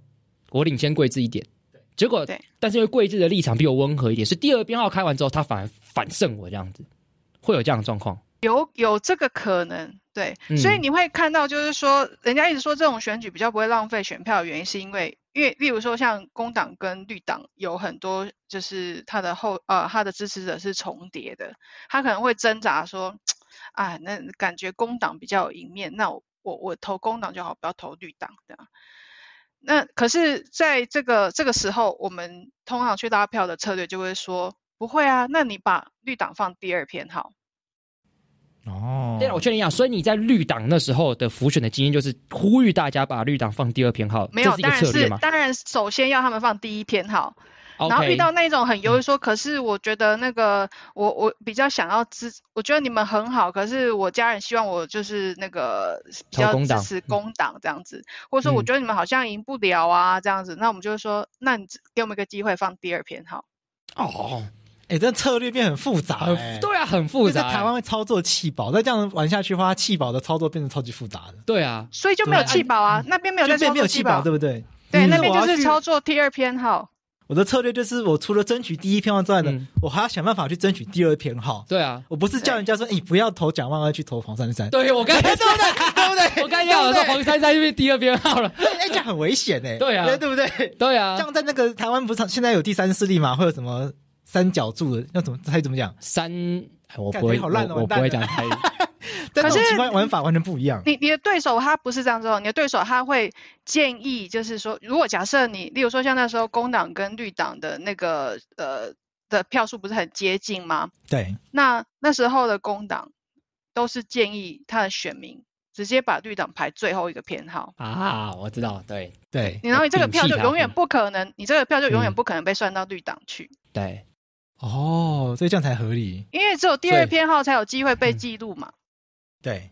我领先贵治一点，结果，对，但是因为贵治的立场比我温和一点，是第二编号开完之后，他反而反胜我这样子，会有这样的状况。有有这个可能，对，所以你会看到，就是说，人家一直说这种选举比较不会浪费选票的原因，是因为，因为例如说，像工党跟绿党有很多，就是他的后，呃，他的支持者是重叠的，他可能会挣扎说，啊，那感觉工党比较有赢面，那我我我投工党就好，不要投绿党的。那可是，在这个这个时候，我们通常去拉票的策略就会说，不会啊，那你把绿党放第二篇好。哦，对我确定一下，所以你在绿党那时候的浮选的经验，就是呼吁大家把绿党放第二偏好，没有，当然是，当然，首先要他们放第一偏好，然后遇到那种很犹豫说，可是我觉得那个我我比较想要支，我觉得你们很好，可是我家人希望我就是那个比较支持工党这样子，或者说我觉得你们好像赢不了啊这样子，那我们就是说，那你给我们一个机会放第二偏好哦。哎，这策略变很复杂。对啊，很复杂。就是台湾会操作弃保，再这样玩下去的话，弃保的操作变成超级复杂的。对啊，所以就没有弃保啊，那边没有在。这边没有弃保，对不对？对，那边就是操作第二偏好。我的策略就是，我除了争取第一偏好之外呢，我还要想办法去争取第二偏好。对啊，我不是叫人家说，你不要投蒋万安，去投黄珊珊。对，我刚才说的，对不对？我刚要我说黄珊珊就是第二偏好了，这样很危险哎。对啊，对不对？对啊，这样在那个台湾不是现在有第三势力嘛？会有什么？三角柱的要怎么还怎么讲？三，我不会，好我不会讲。可是玩法完全不一样。你你的对手他不是这样子哦，你的对手他会建议，就是说，如果假设你，例如说像那时候工党跟绿党的那个呃的票数不是很接近吗？对。那那时候的工党都是建议他的选民直接把绿党排最后一个偏好。啊，我知道，对对。然后你这个票就永远不可能，你这个票就永远不可能被算到绿党去。对。哦，所以这样才合理，因为只有第二偏好才有机会被记录嘛。对，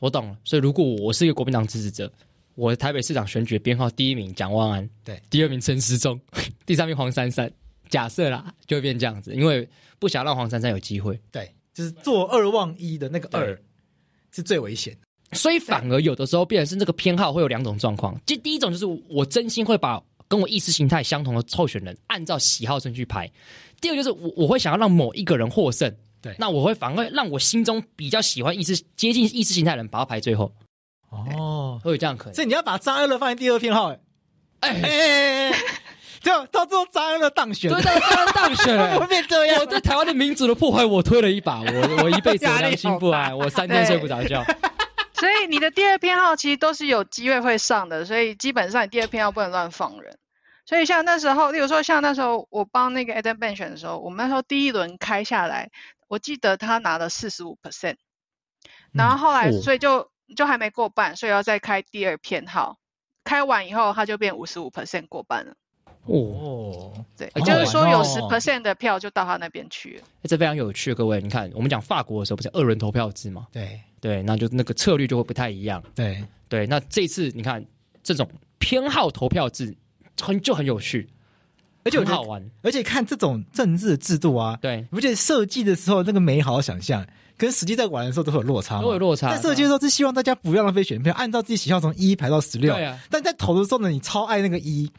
我懂了。所以如果我是一个国民党支持者，我台北市长选举编号第一名蒋万安，对，第二名陈时中，第三名黄珊珊，假设啦，就会变这样子，因为不想让黄珊珊有机会。对，就是做二望一的那个二是最危险，所以反而有的时候变成是这个偏好会有两种状况，即第一种就是我真心会把跟我意识形态相同的候选人按照喜好顺序排。第二个就是我，我会想要让某一个人获胜。对，那我会反而让我心中比较喜欢意识接近意识形态的人，把他排最后。哦，会有这样可能？所以你要把张爱乐放在第二偏好。哎，就到最后张艾乐当选，对，后张艾乐当选，会变这样。我对台湾的民主的破坏，我推了一把，我我一辈子良心不安，我三天睡不着觉。所以你的第二偏好其实都是有机会会上的，所以基本上你第二偏好不能乱放人。所以像那时候，例如说像那时候我帮那个 Adam Ben 选的时候，我们那时候第一轮开下来，我记得他拿了四十五 percent，然后后来所以就就还没过半，所以要再开第二片号，开完以后他就变五十五 percent 过半了。哦，对，就是说有十 percent 的票就到他那边去了。这非常有趣，各位，你看我们讲法国的时候不是二轮投票制嘛？对对，那就那个策略就会不太一样。对对，那这次你看这种偏好投票制。很就很有趣，而且很好玩，而且看这种政治制度啊，对，而且设计的时候那个美好想象，跟实际在玩的时候都有落差，都有落差。在设计的时候是希望大家不要浪费选票按照自己喜好从一排到十六，对啊。但在投的时候呢，你超爱那个一，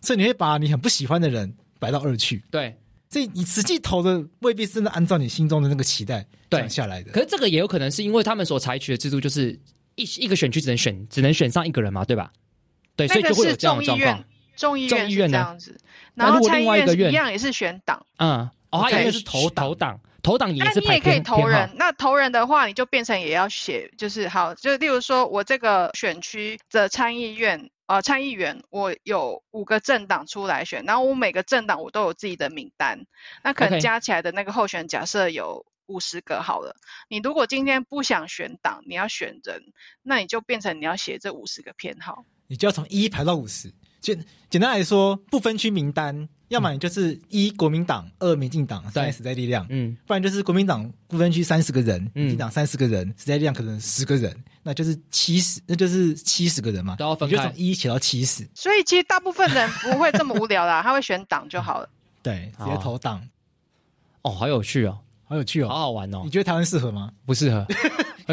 所以你会把你很不喜欢的人摆到二去，对。所以你实际投的未必真的按照你心中的那个期待对下来的。可是这个也有可能是因为他们所采取的制度就是一一个选区只能选只能选上一个人嘛，对吧？对，所以就会有这样的状况。众议院这样子，然后参议院一样也是选党啊，哦，他也是投投党，投党也是以投人，那投人的话，你就变成也要写，就是好，就例如说我这个选区的参议院呃，参议员我有五个政党出来选，然后我每个政党我都有自己的名单，那可能加起来的那个候选假设有五十个好了。你如果今天不想选党，你要选人，那你就变成你要写这五十个偏好，你就要从一排到五十。简简单来说，不分区名单，要么你就是一国民党，二民进党，三实在力量，嗯，不然就是国民党不分区三十个人，嗯，民进党三十个人，实在力量可能十个人，那就是七十，那就是七十个人嘛，都要分开，就从一写到七十。所以其实大部分人不会这么无聊啦，他会选党就好了。对，直接投党。哦，好有趣哦，好有趣哦，好好玩哦。你觉得台湾适合吗？不适合。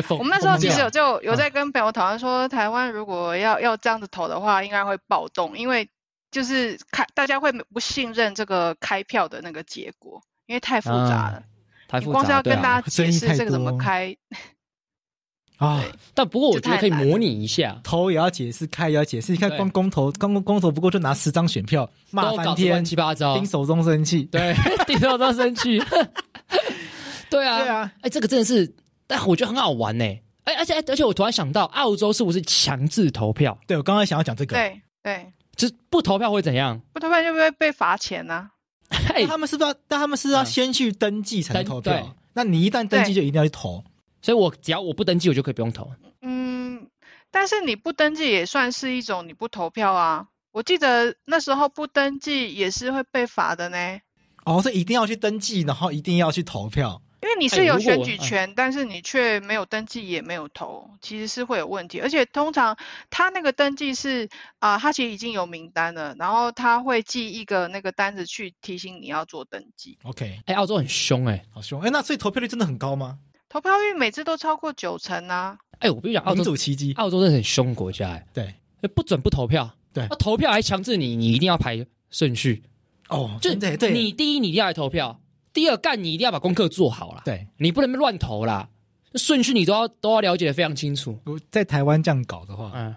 我们那时候其实有就有在跟朋友讨论说，台湾如果要要这样子投的话，应该会暴动，因为就是开大家会不信任这个开票的那个结果，因为太复杂了。光是杂，你光要跟大家 解释这个怎么开。啊！但不过我觉得可以模拟一下，投也要解释，开也要解释。你看，光公投，光公投不过就拿十张选票，骂翻天，乱七八糟，盯手中生气，对，盯 手中生气。对啊，对啊，哎，这个真的是。但我觉得很好玩呢，哎，而且，而且，我突然想到，澳洲是不是强制投票？对，我刚刚想要讲这个。对对，就是不投票会怎样？不投票就会被罚钱呢？他们是不是？但他们是要先去登记才能投票。那你一旦登记，就一定要去投。所以我只要我不登记，我就可以不用投。嗯，但是你不登记也算是一种你不投票啊。我记得那时候不登记也是会被罚的呢。哦，是一定要去登记，然后一定要去投票。因为你是有选举权，但是你却没有登记，也没有投，其实是会有问题。而且通常他那个登记是啊，他其实已经有名单了，然后他会寄一个那个单子去提醒你要做登记。OK，哎，澳洲很凶，哎，好凶，哎，那所以投票率真的很高吗？投票率每次都超过九成啊！哎，我跟你讲，澳洲奇迹，澳洲是很凶国家，哎，对，不准不投票，对，投票还强制你，你一定要排顺序，哦，就的，对，你第一，你一定要来投票。第二，干你一定要把功课做好了。对，你不能乱投啦，顺序你都要都要了解的非常清楚。在台湾这样搞的话，嗯，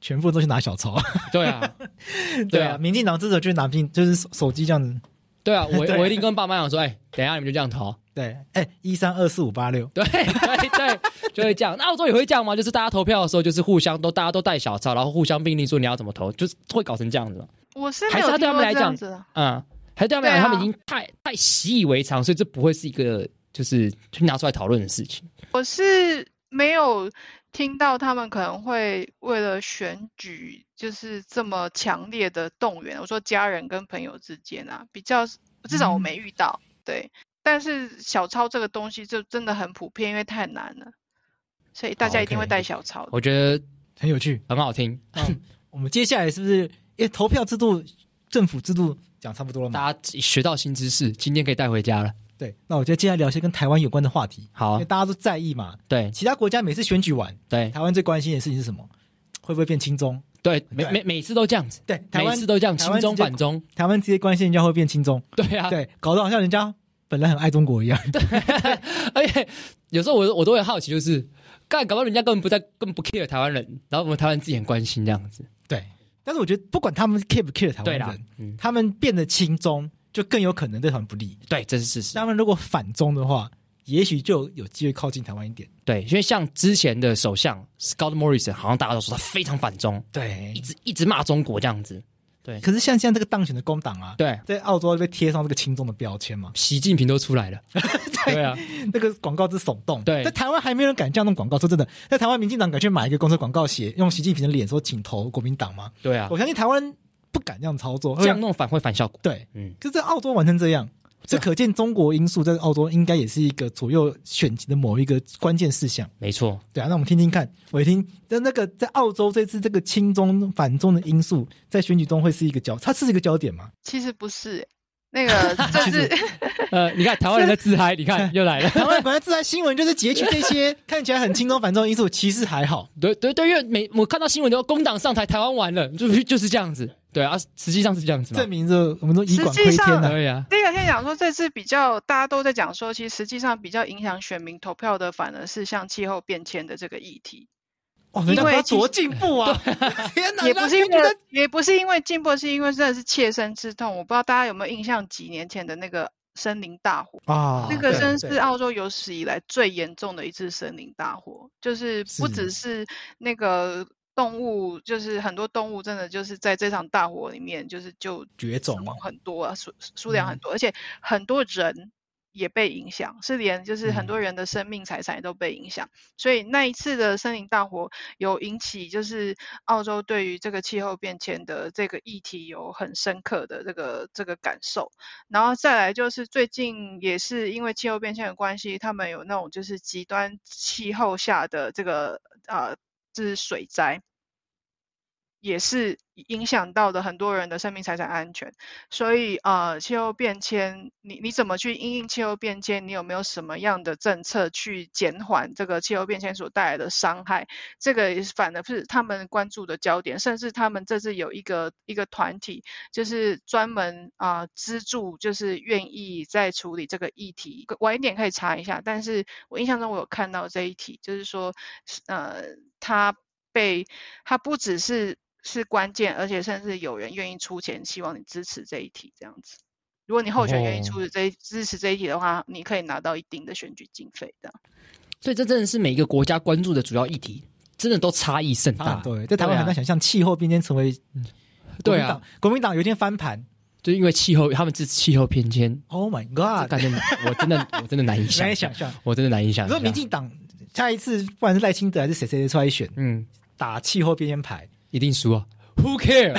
全部都去拿小抄。对啊，对啊，民进党支持就拿并就是手机这样子。对啊，我 我一定跟爸妈讲说，哎，等一下你们就这样投。对，哎，一三二四五八六。对 对对，就会这样。澳洲也会这样吗？就是大家投票的时候，就是互相都大家都带小抄，然后互相命令说你要怎么投，就是会搞成这样子。我是还是对他们来讲，嗯。还代表他们已经太太习以为常，所以这不会是一个就是去拿出来讨论的事情。我是没有听到他们可能会为了选举就是这么强烈的动员。我说家人跟朋友之间啊，比较至少我没遇到。对，但是小抄这个东西就真的很普遍，因为太难了，所以大家一定会带小抄。我觉得很有趣，很好听。我们接下来是不是因为投票制度？政府制度讲差不多了，大家学到新知识，今天可以带回家了。对，那我就接下来聊一些跟台湾有关的话题。好，因为大家都在意嘛。对，其他国家每次选举完，对台湾最关心的事情是什么？会不会变轻中？对，每每每次都这样子。对，每次都这样，轻中反中。台湾接关心人家会变轻中。对啊。对，搞得好像人家本来很爱中国一样。对，而且有时候我我都会好奇，就是干搞不好人家根本不在，根本不 care 台湾人，然后我们台湾自己很关心这样子。但是我觉得，不管他们 r e 不 c a r e 台湾人，他们变得亲中，就更有可能对他们不利。对，这是事实。他们如果反中的话，也许就有机会靠近台湾一点。对，因为像之前的首相 Scott Morrison，好像大家都说他非常反中，对，一直一直骂中国这样子。对，可是像现在这个当选的工党啊，对，在澳洲被贴上这个轻重的标签嘛。习近平都出来了，对啊，那个广告之耸动。对，在台湾还没有人敢这样弄广告，说真的，在台湾民进党敢去买一个公车广告，写用习近平的脸说请投国民党吗？对啊，我相信台湾不敢这样操作，这样弄反会反效果。对，嗯，就在澳洲完成这样。这可见中国因素在澳洲应该也是一个左右选情的某一个关键事项。没错，对啊，那我们听听看，我一听，那那个在澳洲这次这个亲中反中的因素在选举中会是一个焦，它是一个焦点吗？其实不是，那个就 是 呃，你看台湾人在自嗨，你看又来了。台湾本来自嗨新闻就是截取这些看起来很轻中反中的因素，其实还好。对对，对为每我看到新闻说工党上台，台湾完了，就就是这样子。对啊，实际上是这样子。证明着我们都以管窥天了呀。第二个，先讲说这次比较，大家都在讲说，其实实际上比较影响选民投票的，反而是像气候变迁的这个议题。哦，你让他多进步啊！天哪，也不是因为也不是因为进步，是因为真的是切身之痛。我不知道大家有没有印象，几年前的那个森林大火啊，那个真是澳洲有史以来最严重的一次森林大火，就是不只是那个。动物就是很多动物，真的就是在这场大火里面，就是就绝种很多啊，数数量很多，而且很多人也被影响，是连就是很多人的生命财产也都被影响。所以那一次的森林大火，有引起就是澳洲对于这个气候变迁的这个议题有很深刻的这个这个感受。然后再来就是最近也是因为气候变迁的关系，他们有那种就是极端气候下的这个啊。是水灾。也是影响到的很多人的生命财产安全，所以啊，气候变迁，你你怎么去因应气候变迁？你有没有什么样的政策去减缓这个气候变迁所带来的伤害？这个反而是他们关注的焦点，甚至他们这次有一个一个团体，就是专门啊资助，就是愿意在处理这个议题。晚一点可以查一下，但是我印象中我有看到这一题，就是说呃，他被他不只是。是关键，而且甚至有人愿意出钱，希望你支持这一题这样子。如果你候选愿意出这一支持这一题的话，你可以拿到一定的选举经费的。所以这真的是每一个国家关注的主要议题，真的都差异甚大。对，在台湾很难想象气候变迁成为……对啊，国民党有一天翻盘，就因为气候，他们支持气候偏迁。Oh my god！大家，我真的我真的难以难以想象，我真的难以想象。你说民进党下一次不管是赖清德还是谁谁谁出来选，嗯，打气候变迁牌。一定输啊！Who care？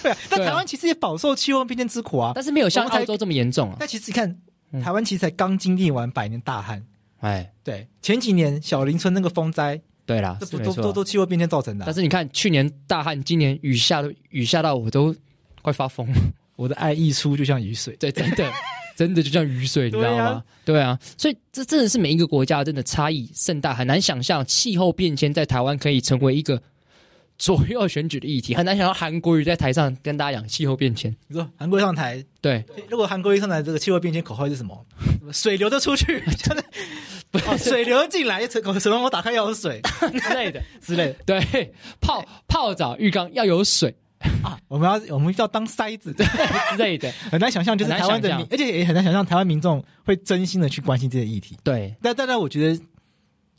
对啊，但台湾其实也饱受气候变迁之苦啊，但是没有像亚洲这么严重啊。但其实看台湾其实才刚经历完百年大旱，哎，对，前几年小林村那个风灾，对啦，这都都都气候变迁造成的。但是你看去年大旱，今年雨下，雨下到我都快发疯了，我的爱溢出就像雨水，对，真的，真的就像雨水，你知道吗？对啊，所以这真的是每一个国家真的差异甚大，很难想象气候变迁在台湾可以成为一个。左右选举的议题很难想到韩国瑜在台上跟大家讲气候变迁。你说韩国瑜上台，对，如果韩国瑜上台，这个气候变迁口号是什么？水流得出去，真的。水流进来，什么？我打开要有水 之类的，之类的。对，泡泡澡浴缸要有水啊！我们要，我们要当筛子之类的，很难想象，就是台湾的，而且也很难想象台湾民众会真心的去关心这些议题。对，但但但，我觉得。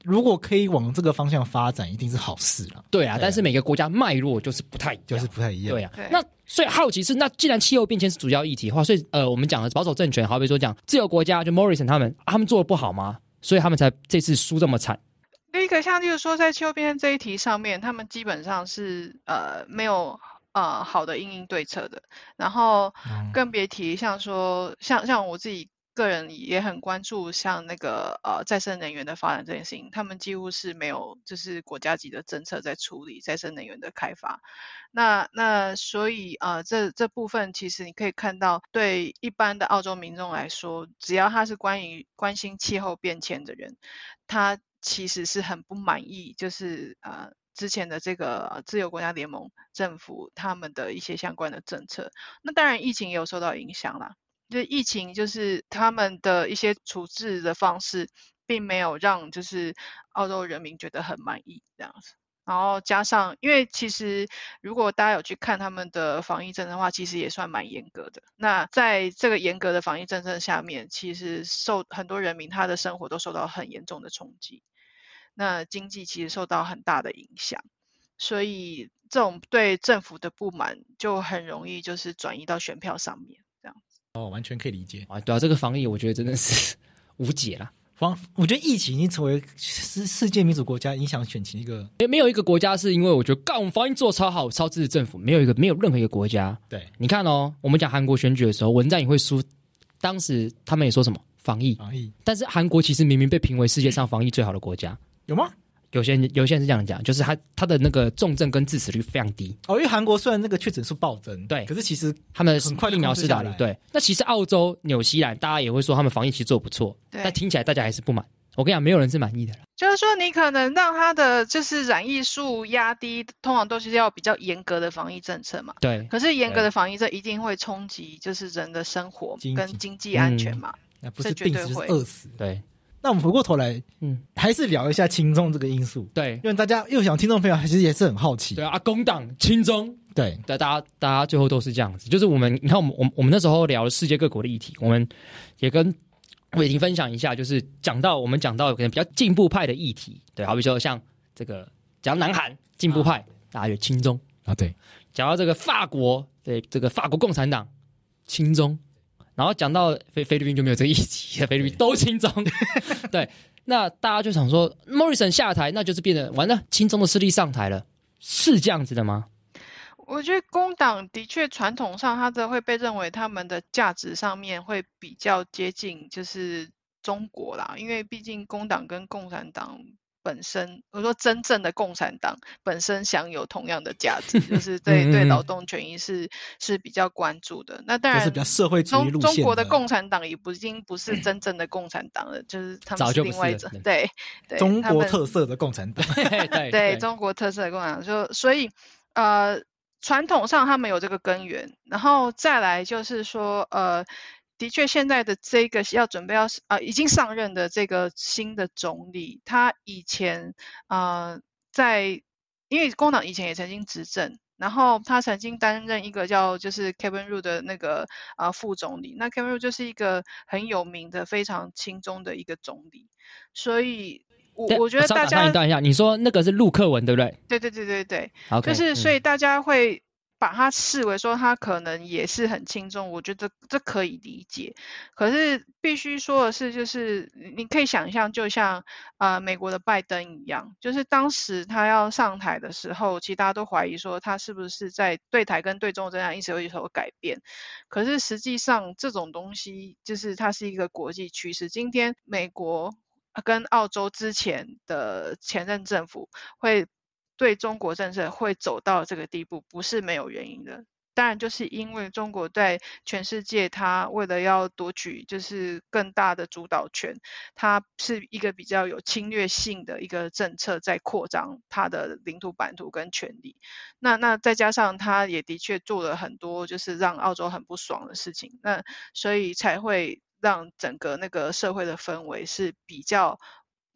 如果可以往这个方向发展，一定是好事了。对啊，但是每个国家脉络就是不太，就是不太一样。对啊，那所以好奇是，那既然气候变迁是主要议题的话，所以呃，我们讲的保守政权，好比说讲自由国家，就 m o r r i s o n 他们，他们做的不好吗？所以他们才这次输这么惨。一个像，例如说在气候变迁这一题上面，他们基本上是呃没有呃好的应对策的，然后更别提像说像像我自己。个人也很关注像那个呃再生能源的发展这件事情，他们几乎是没有就是国家级的政策在处理再生能源的开发。那那所以呃这这部分其实你可以看到，对一般的澳洲民众来说，只要他是关于关心气候变迁的人，他其实是很不满意就是呃之前的这个自由国家联盟政府他们的一些相关的政策。那当然疫情也有受到影响啦。对疫情就是他们的一些处置的方式，并没有让就是澳洲人民觉得很满意这样子。然后加上，因为其实如果大家有去看他们的防疫政策的话，其实也算蛮严格的。那在这个严格的防疫政策下面，其实受很多人民他的生活都受到很严重的冲击，那经济其实受到很大的影响。所以这种对政府的不满，就很容易就是转移到选票上面。哦，完全可以理解啊！对啊，这个防疫，我觉得真的是 无解了。防，我觉得疫情已经成为世世界民主国家影响选情一个。哎，没有一个国家是因为我觉得，干我们防疫做超好，超支持政府，没有一个，没有任何一个国家。对，你看哦，我们讲韩国选举的时候，文在寅会输，当时他们也说什么防疫，防疫。但是韩国其实明明被评为世界上防疫最好的国家，有吗？有些有些人是这样讲，就是他他的那个重症跟致死率非常低。哦，因为韩国虽然那个确诊数暴增，对，可是其实他们很快疫苗式打的。对，那其实澳洲、纽西兰，大家也会说他们防疫其实做不错，但听起来大家还是不满。我跟你讲，没有人是满意的。就是说，你可能让他的就是染疫数压低，通常都是要比较严格的防疫政策嘛。对。可是严格的防疫这一定会冲击，就是人的生活跟经济安全嘛。那不是病死，是饿死。对。那我们回过头来，嗯，还是聊一下轻重这个因素。对，因为大家又想听众朋友其实也是很好奇。对啊，工党轻重。对，大家大家最后都是这样子。就是我们你看，我们我我们那时候聊了世界各国的议题，我们也跟伟霆分享一下，就是讲到我们讲到可能比较进步派的议题，对，好比说像这个讲南韩进步派，大家有轻中啊，对，讲到这个法国，对，这个法国共产党轻中。然后讲到菲菲律宾就没有这个议题，菲律宾都轻松。对，那大家就想说 m o r r i s o n 下台，那就是变得完了轻松的势力上台了，是这样子的吗？我觉得工党的确传统上，它的会被认为他们的价值上面会比较接近，就是中国啦，因为毕竟工党跟共产党。本身，我说真正的共产党本身享有同样的价值，就是对对劳动权益是是比较关注的。那当然是比较社会主义路中国的共产党已不已经不是真正的共产党了，就是他早就不是了。对对，中国特色的共产党，对中国特色的共产党，就所以呃，传统上他们有这个根源，然后再来就是说呃。的确，现在的这个要准备要啊，已经上任的这个新的总理，他以前啊在，因为工党以前也曾经执政，然后他曾经担任一个叫就是 Kevin Rudd 的那个啊副总理，那 Kevin Rudd 就是一个很有名的、非常轻中的一个总理，所以我我觉得大家稍等一下，你说那个是陆克文对不对？对对对对对，就是所以大家会。把它视为说他可能也是很轻重，我觉得这可以理解。可是必须说的是，就是你可以想象，就像啊美国的拜登一样，就是当时他要上台的时候，其实大家都怀疑说他是不是在对台跟对中这样一直有所改变。可是实际上这种东西就是它是一个国际趋势。今天美国跟澳洲之前的前任政府会。对中国政策会走到这个地步，不是没有原因的。当然，就是因为中国在全世界，它为了要夺取就是更大的主导权，它是一个比较有侵略性的一个政策，在扩张它的领土版图跟权利。那那再加上它也的确做了很多就是让澳洲很不爽的事情，那所以才会让整个那个社会的氛围是比较。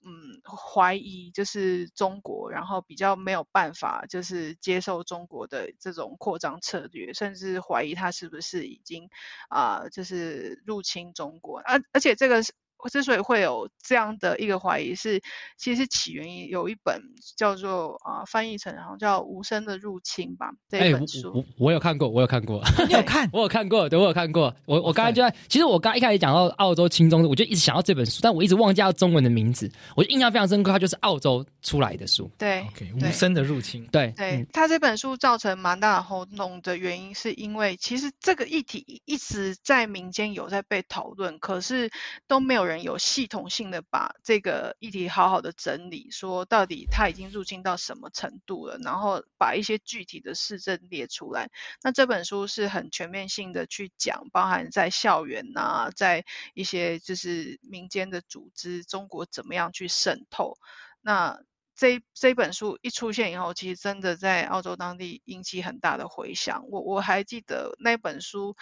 嗯，怀疑就是中国，然后比较没有办法，就是接受中国的这种扩张策略，甚至怀疑他是不是已经啊，就是入侵中国，而而且这个我之所以会有这样的一个怀疑，是其实起源于有一本叫做啊翻译成然后叫《无声的入侵》吧，这本书。我我有看过，我有看过。你有 看？我有看过，对，我有看过。我我刚才就在，其实我刚一开始讲到澳洲轻中，我就一直想到这本书，但我一直忘记叫中文的名字。我印象非常深刻，它就是澳洲出来的书。对，无声的入侵。对，对。它这本书造成蛮大轰动的原因，是因为其实这个议题一直在民间有在被讨论，可是都没有。人有系统性的把这个议题好好的整理，说到底他已经入侵到什么程度了，然后把一些具体的事政列出来。那这本书是很全面性的去讲，包含在校园呐，在一些就是民间的组织，中国怎么样去渗透。那这这本书一出现以后，其实真的在澳洲当地引起很大的回响。我我还记得那本书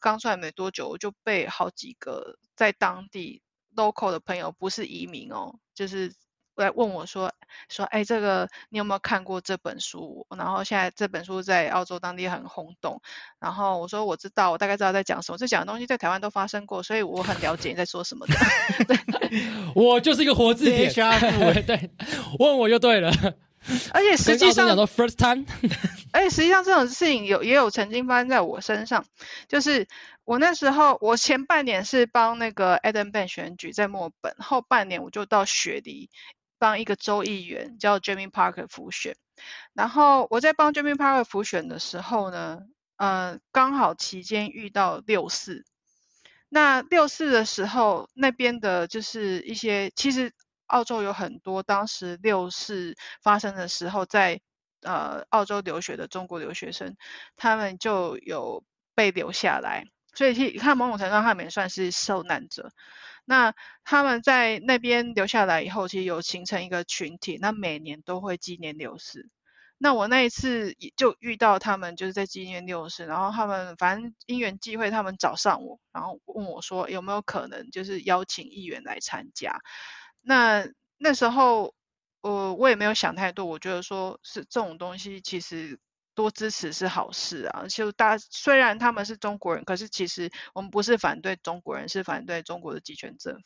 刚出来没多久，我就被好几个在当地 local 的朋友，不是移民哦，就是。来问我说说，哎，这个你有没有看过这本书？然后现在这本书在澳洲当地很轰动。然后我说我知道，我大概知道在讲什么。这讲的东西在台湾都发生过，所以我很了解你在说什么的。我就是一个活字典。对，问我就对了。而且实际上讲 first time，而且实际上这种事情有也有曾经发生在我身上。就是我那时候，我前半年是帮那个 Adam Bank 选举在墨本，后半年我就到雪梨。帮一个州议员叫 j e m e m y Parker 复选，然后我在帮 j e m e m y Parker 复选的时候呢，呃，刚好期间遇到六四。那六四的时候，那边的就是一些，其实澳洲有很多当时六四发生的时候，在呃澳洲留学的中国留学生，他们就有被留下来，所以其看某种程度上他们也算是受难者。那他们在那边留下来以后，其实有形成一个群体。那每年都会纪念六四。那我那一次也就遇到他们，就是在纪念六四，然后他们反正因缘际会，他们找上我，然后问我说有没有可能就是邀请议员来参加。那那时候我我也没有想太多，我觉得说是这种东西其实。多支持是好事啊！就大虽然他们是中国人，可是其实我们不是反对中国人，是反对中国的集权政府。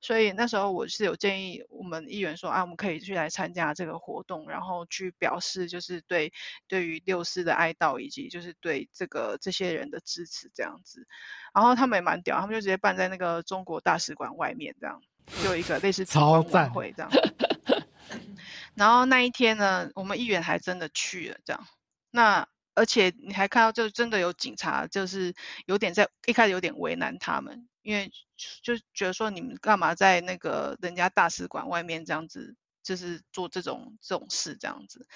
所以那时候我是有建议我们议员说啊，我们可以去来参加这个活动，然后去表示就是对对于六四的哀悼，以及就是对这个这些人的支持这样子。然后他们也蛮屌，他们就直接办在那个中国大使馆外面这样，就一个类似超赞会这样。然后那一天呢，我们议员还真的去了这样。那而且你还看到，就真的有警察，就是有点在一开始有点为难他们，因为就觉得说你们干嘛在那个人家大使馆外面这样子，就是做这种这种事这样子。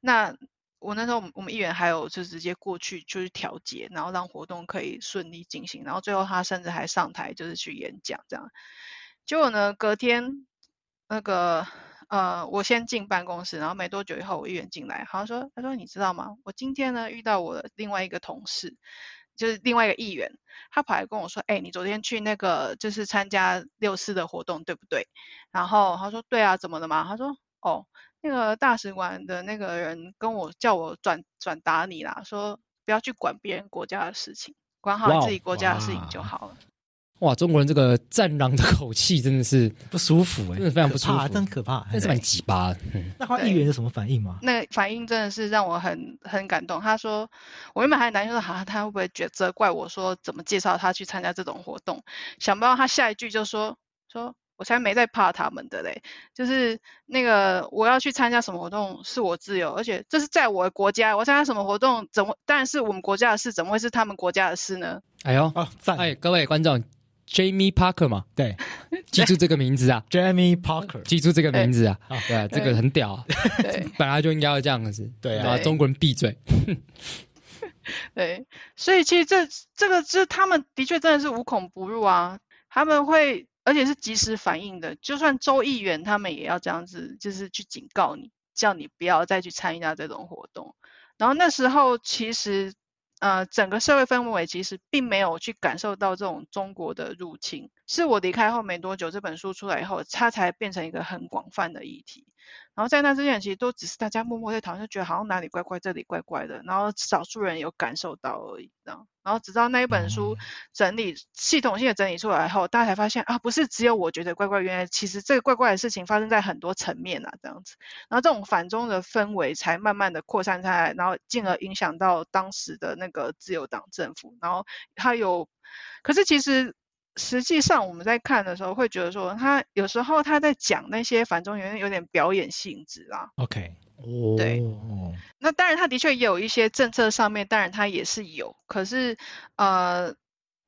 那我那时候我们我们议员还有就直接过去就是调解，然后让活动可以顺利进行，然后最后他甚至还上台就是去演讲这样。结果呢，隔天那个。呃，我先进办公室，然后没多久以后，我议员进来，好像说，他说你知道吗？我今天呢遇到我另外一个同事，就是另外一个议员，他跑来跟我说，哎，你昨天去那个就是参加六四的活动对不对？然后他说，对啊，怎么了嘛？他说，哦，那个大使馆的那个人跟我叫我转转达你啦，说不要去管别人国家的事情，管好自己国家的事情就好了。哇，中国人这个战狼的口气真的是不舒服，哎，真的非常不舒服，真可怕，还是蛮鸡巴的。那块议员有什么反应吗？那反应真的是让我很很感动。他说：“我原本还担心说，哈，他会不会觉责怪我说，怎么介绍他去参加这种活动？想不到他下一句就说：说我才没在怕他们的嘞，就是那个我要去参加什么活动是我自由，而且这是在我的国家，我参加什么活动，怎么？但是我们国家的事，怎么会是他们国家的事呢？”哎呦，在。」哎，各位观众。Jamie Parker 嘛，对，记住这个名字啊，Jamie Parker，记住这个名字啊，对，这个很屌，本来就应该要这样子，对啊，中国人闭嘴，对，所以其实这这个这他们的确真的是无孔不入啊，他们会，而且是及时反应的，就算州议员他们也要这样子，就是去警告你，叫你不要再去参加这种活动，然后那时候其实。呃，整个社会氛围其实并没有去感受到这种中国的入侵，是我离开后没多久，这本书出来以后，它才变成一个很广泛的议题。然后在那之前，其实都只是大家默默在讨论，就觉得好像哪里怪怪，这里怪怪的。然后少数人有感受到而已，这样。然后直到那一本书整理系统性的整理出来后，大家才发现啊，不是只有我觉得怪怪，原来其实这个怪怪的事情发生在很多层面啊，这样子。然后这种反中的氛围才慢慢的扩散开来，然后进而影响到当时的那个自由党政府。然后他有，可是其实。实际上我们在看的时候，会觉得说他有时候他在讲那些反中原有点表演性质啊。OK，哦，对，那当然他的确也有一些政策上面，当然他也是有，可是呃，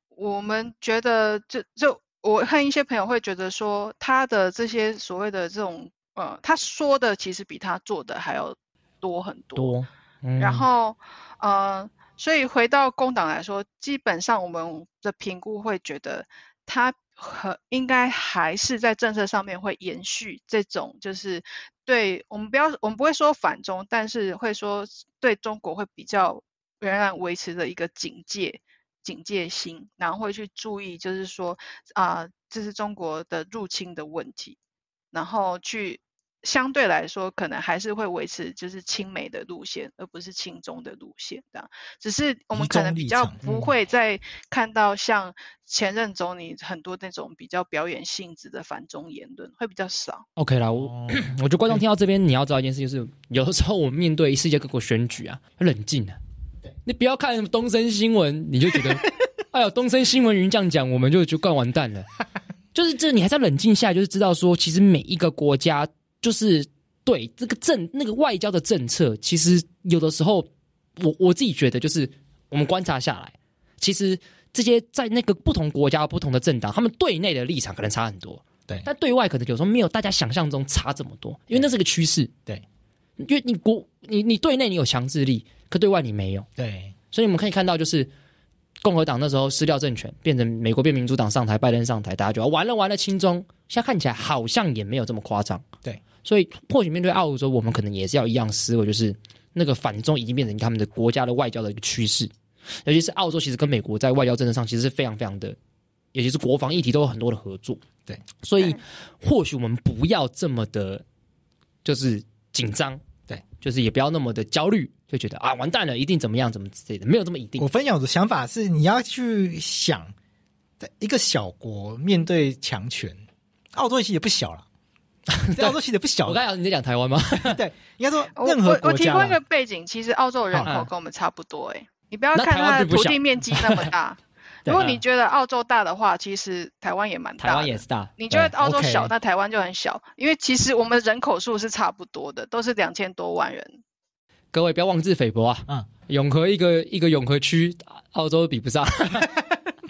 我们觉得就就我看一些朋友会觉得说他的这些所谓的这种呃，他说的其实比他做的还要多很多，然后呃。所以回到工党来说，基本上我们的评估会觉得，它和应该还是在政策上面会延续这种，就是对我们不要我们不会说反中，但是会说对中国会比较仍然维持着一个警戒、警戒心，然后会去注意，就是说啊，这是中国的入侵的问题，然后去。相对来说，可能还是会维持就是亲美的路线，而不是亲中的路线。这样，只是我们可能比较不会再看到像前任总理很多那种比较表演性质的反中言论，会比较少。OK 啦，我 我觉得观众听到这边，你要知道一件事就是，有的时候我们面对世界各国选举啊，要冷静啊。你不要看东森新闻，你就觉得 哎呦，东森新闻这样讲，我们就就怪完蛋了。就是这，你还在冷静下，就是知道说，其实每一个国家。就是对这个政那个外交的政策，其实有的时候，我我自己觉得，就是我们观察下来，其实这些在那个不同国家、不同的政党，他们对内的立场可能差很多，对，但对外可能有时候没有大家想象中差这么多，因为那是个趋势，对，因为你国你你对内你有强制力，可对外你没有，对，所以我们可以看到就是。共和党那时候失掉政权，变成美国变民主党上台，拜登上台，大家觉得完了完了，亲中。现在看起来好像也没有这么夸张。对，所以或许面对澳洲，我们可能也是要一样思维，就是那个反中已经变成他们的国家的外交的一个趋势。尤其是澳洲，其实跟美国在外交政策上其实是非常非常的，尤其是国防议题都有很多的合作。对，所以或许我们不要这么的，就是紧张。就是也不要那么的焦虑，就觉得啊完蛋了，一定怎么样怎么之类的，没有这么一定。我分享的想法是，你要去想在一个小国面对强权，澳洲其实也不小了，澳洲其实不小。我刚才你在讲台湾吗？对，应该说任何国家。我提供一个背景，其实澳洲人口跟我们差不多，哎，你不要看它的土地面积那么大。如果你觉得澳洲大的话，其实台湾也蛮大，台湾也是大。你觉得澳洲小，那台湾就很小，因为其实我们人口数是差不多的，都是两千多万人。各位不要妄自菲薄啊！嗯，永和一个一个永和区，澳洲比不上。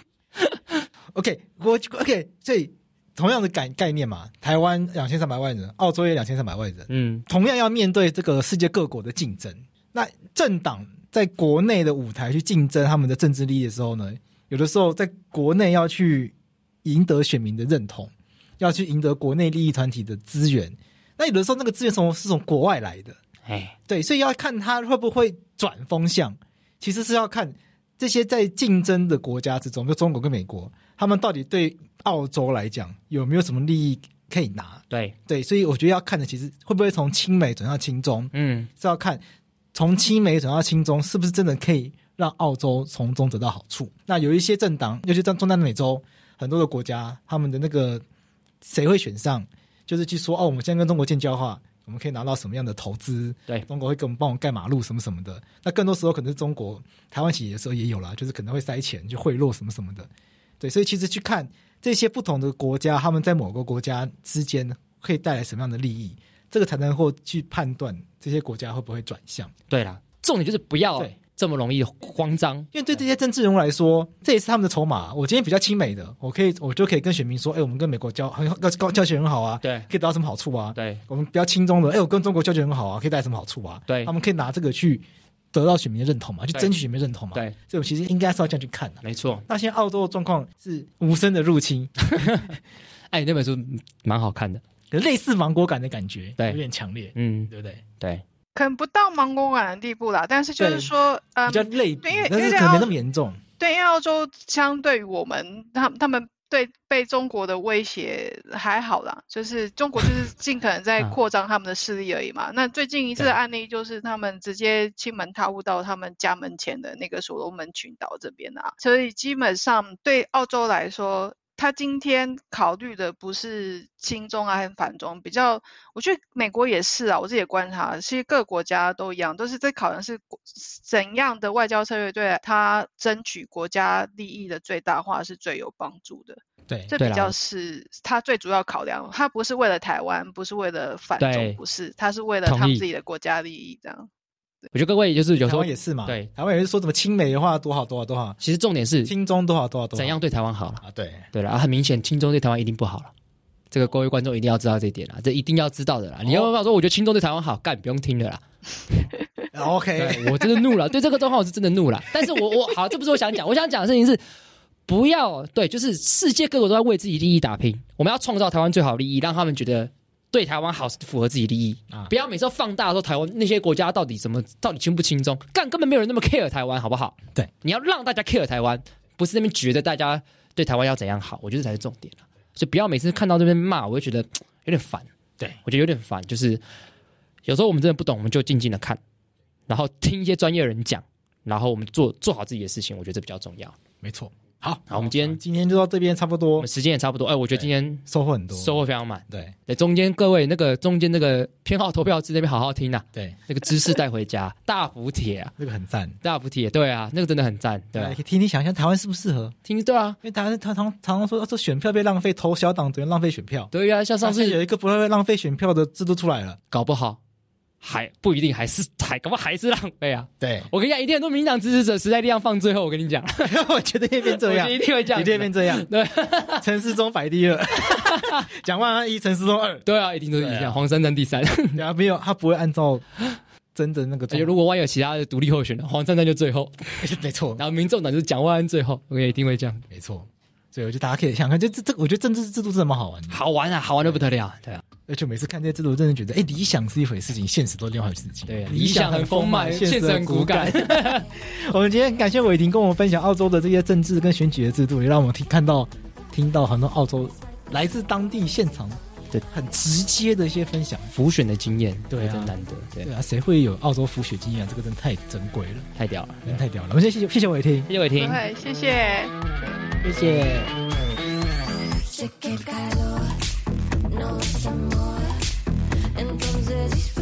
OK，我 OK，所以同样的概概念嘛，台湾两千三百万人，澳洲也两千三百万人。嗯，同样要面对这个世界各国的竞争，那政党在国内的舞台去竞争他们的政治利益的时候呢？有的时候，在国内要去赢得选民的认同，要去赢得国内利益团体的资源，那有的时候那个资源从是从国外来的，哎，对，所以要看他会不会转风向。其实是要看这些在竞争的国家之中，就中国跟美国，他们到底对澳洲来讲有没有什么利益可以拿？对对，所以我觉得要看的其实会不会从亲美转向亲中。嗯，是要看从亲美转向亲中是不是真的可以。让澳洲从中得到好处。那有一些政党，尤其在中南美洲很多的国家，他们的那个谁会选上？就是去说哦，我们现在跟中国建交的话，我们可以拿到什么样的投资？对，中国会给我们帮忙盖马路什么什么的。那更多时候，可能是中国台湾企业的时候也有了，就是可能会塞钱就贿赂什么什么的。对，所以其实去看这些不同的国家，他们在某个国家之间可以带来什么样的利益，这个才能够去判断这些国家会不会转向。对啦，重点就是不要。这么容易慌张，因为对这些政治人物来说，这也是他们的筹码。我今天比较亲美的，我可以，我就可以跟选民说：“哎，我们跟美国交很要 交交情很好啊，对，可以得到什么好处啊？对，我们比较轻松的，哎，我跟中国交情很好啊，可以带来什么好处啊？对，他们可以拿这个去得到选民的认同嘛，去争取选民认同嘛。对，这种其实应该是要这样去看的，没错。那现在澳洲的状况是无声的入侵。哎，那本书蛮好看的，类似芒果感的感觉，对，有点强烈，嗯，对不对？对。可能不到芒果馆的地步啦，但是就是说，呃，比较累，因为可能没那么严重。对，因为澳洲相对于我们，他他们对被中国的威胁还好啦，就是中国就是尽可能在 扩张他们的势力而已嘛。那最近一次案例就是他们直接亲门踏雾到他们家门前的那个所罗门群岛这边啊，所以基本上对澳洲来说。他今天考虑的不是亲中啊，还是反中？比较，我觉得美国也是啊。我自己也观察，其实各个国家都一样，都是在考量是怎样的外交策略对他争取国家利益的最大化是最有帮助的。对，这比较是他最主要考量。他不是为了台湾，不是为了反中，不是，他是为了他们自己的国家利益这样。我觉得各位就是有时候也是嘛，对台湾也是说什么亲美的话多好多好多好，其实重点是亲中多好多好，怎样对台湾好啊？对对了，很明显亲中对台湾一定不好了，这个各位观众一定要知道这点啦，这一定要知道的啦。你要要说我觉得亲中对台湾好，干不用听的啦。OK，我真的怒了，对这个状况我是真的怒了。但是我我好，这不是我想讲，我想讲的事情是不要对，就是世界各国都在为自己利益打拼，我们要创造台湾最好利益，让他们觉得。对台湾好是符合自己利益啊！不要每次放大说台湾那些国家到底怎么，到底轻不轻松，干根本没有人那么 care 台湾，好不好？对，你要让大家 care 台湾，不是那边觉得大家对台湾要怎样好，我觉得才是重点了。所以不要每次看到那边骂，我就觉得有点烦。对我觉得有点烦，就是有时候我们真的不懂，我们就静静的看，然后听一些专业人讲，然后我们做做好自己的事情，我觉得这比较重要。没错。好，好，我们今天今天就到这边差不多，时间也差不多。哎，我觉得今天收获很多，收获非常满。对，对，中间各位那个中间那个偏好投票制那边好好听呐，对，那个知识带回家，大福啊，那个很赞，大福帖。对啊，那个真的很赞，对。听听想想台湾适不适合？听对啊，因为台湾他常常说说选票被浪费，投小党等于浪费选票。对啊，像上次有一个不会浪费选票的制度出来了，搞不好。还不一定还是还，恐怕还是浪费啊！对我跟你讲，一定很多民党支持者实在力量放最后。我跟你讲，我觉得会变这样，一定会这样，一定会变这样。对，陈世忠排第二，蒋万安一，陈世忠二。对啊，一定都是一样，黄珊珊第三。没有，他不会按照真的那个。如果万一有其他的独立候选人，黄珊珊就最后，没错。然后民众党就是蒋万安最后我也一定会这样，没错。对，我觉得大家可以想看，就这这，我觉得政治制度是这么好玩，好玩啊，好玩的不得了，对啊。而且每次看这些制度，我真的觉得，哎，理想是一回事，情现实都另外一事情。对，理想很丰满，现实很骨感。我们今天感谢伟霆跟我们分享澳洲的这些政治跟选举的制度，也让我们听看到听到很多澳洲来自当地现场。对，很直接的一些分享，浮选的经验，对，真难得，对啊，谁会有澳洲浮选经验？这个真太珍贵了，太屌了，真太屌了。我们先谢谢，谢谢伟霆，谢谢伟霆，好，谢谢，谢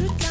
谢。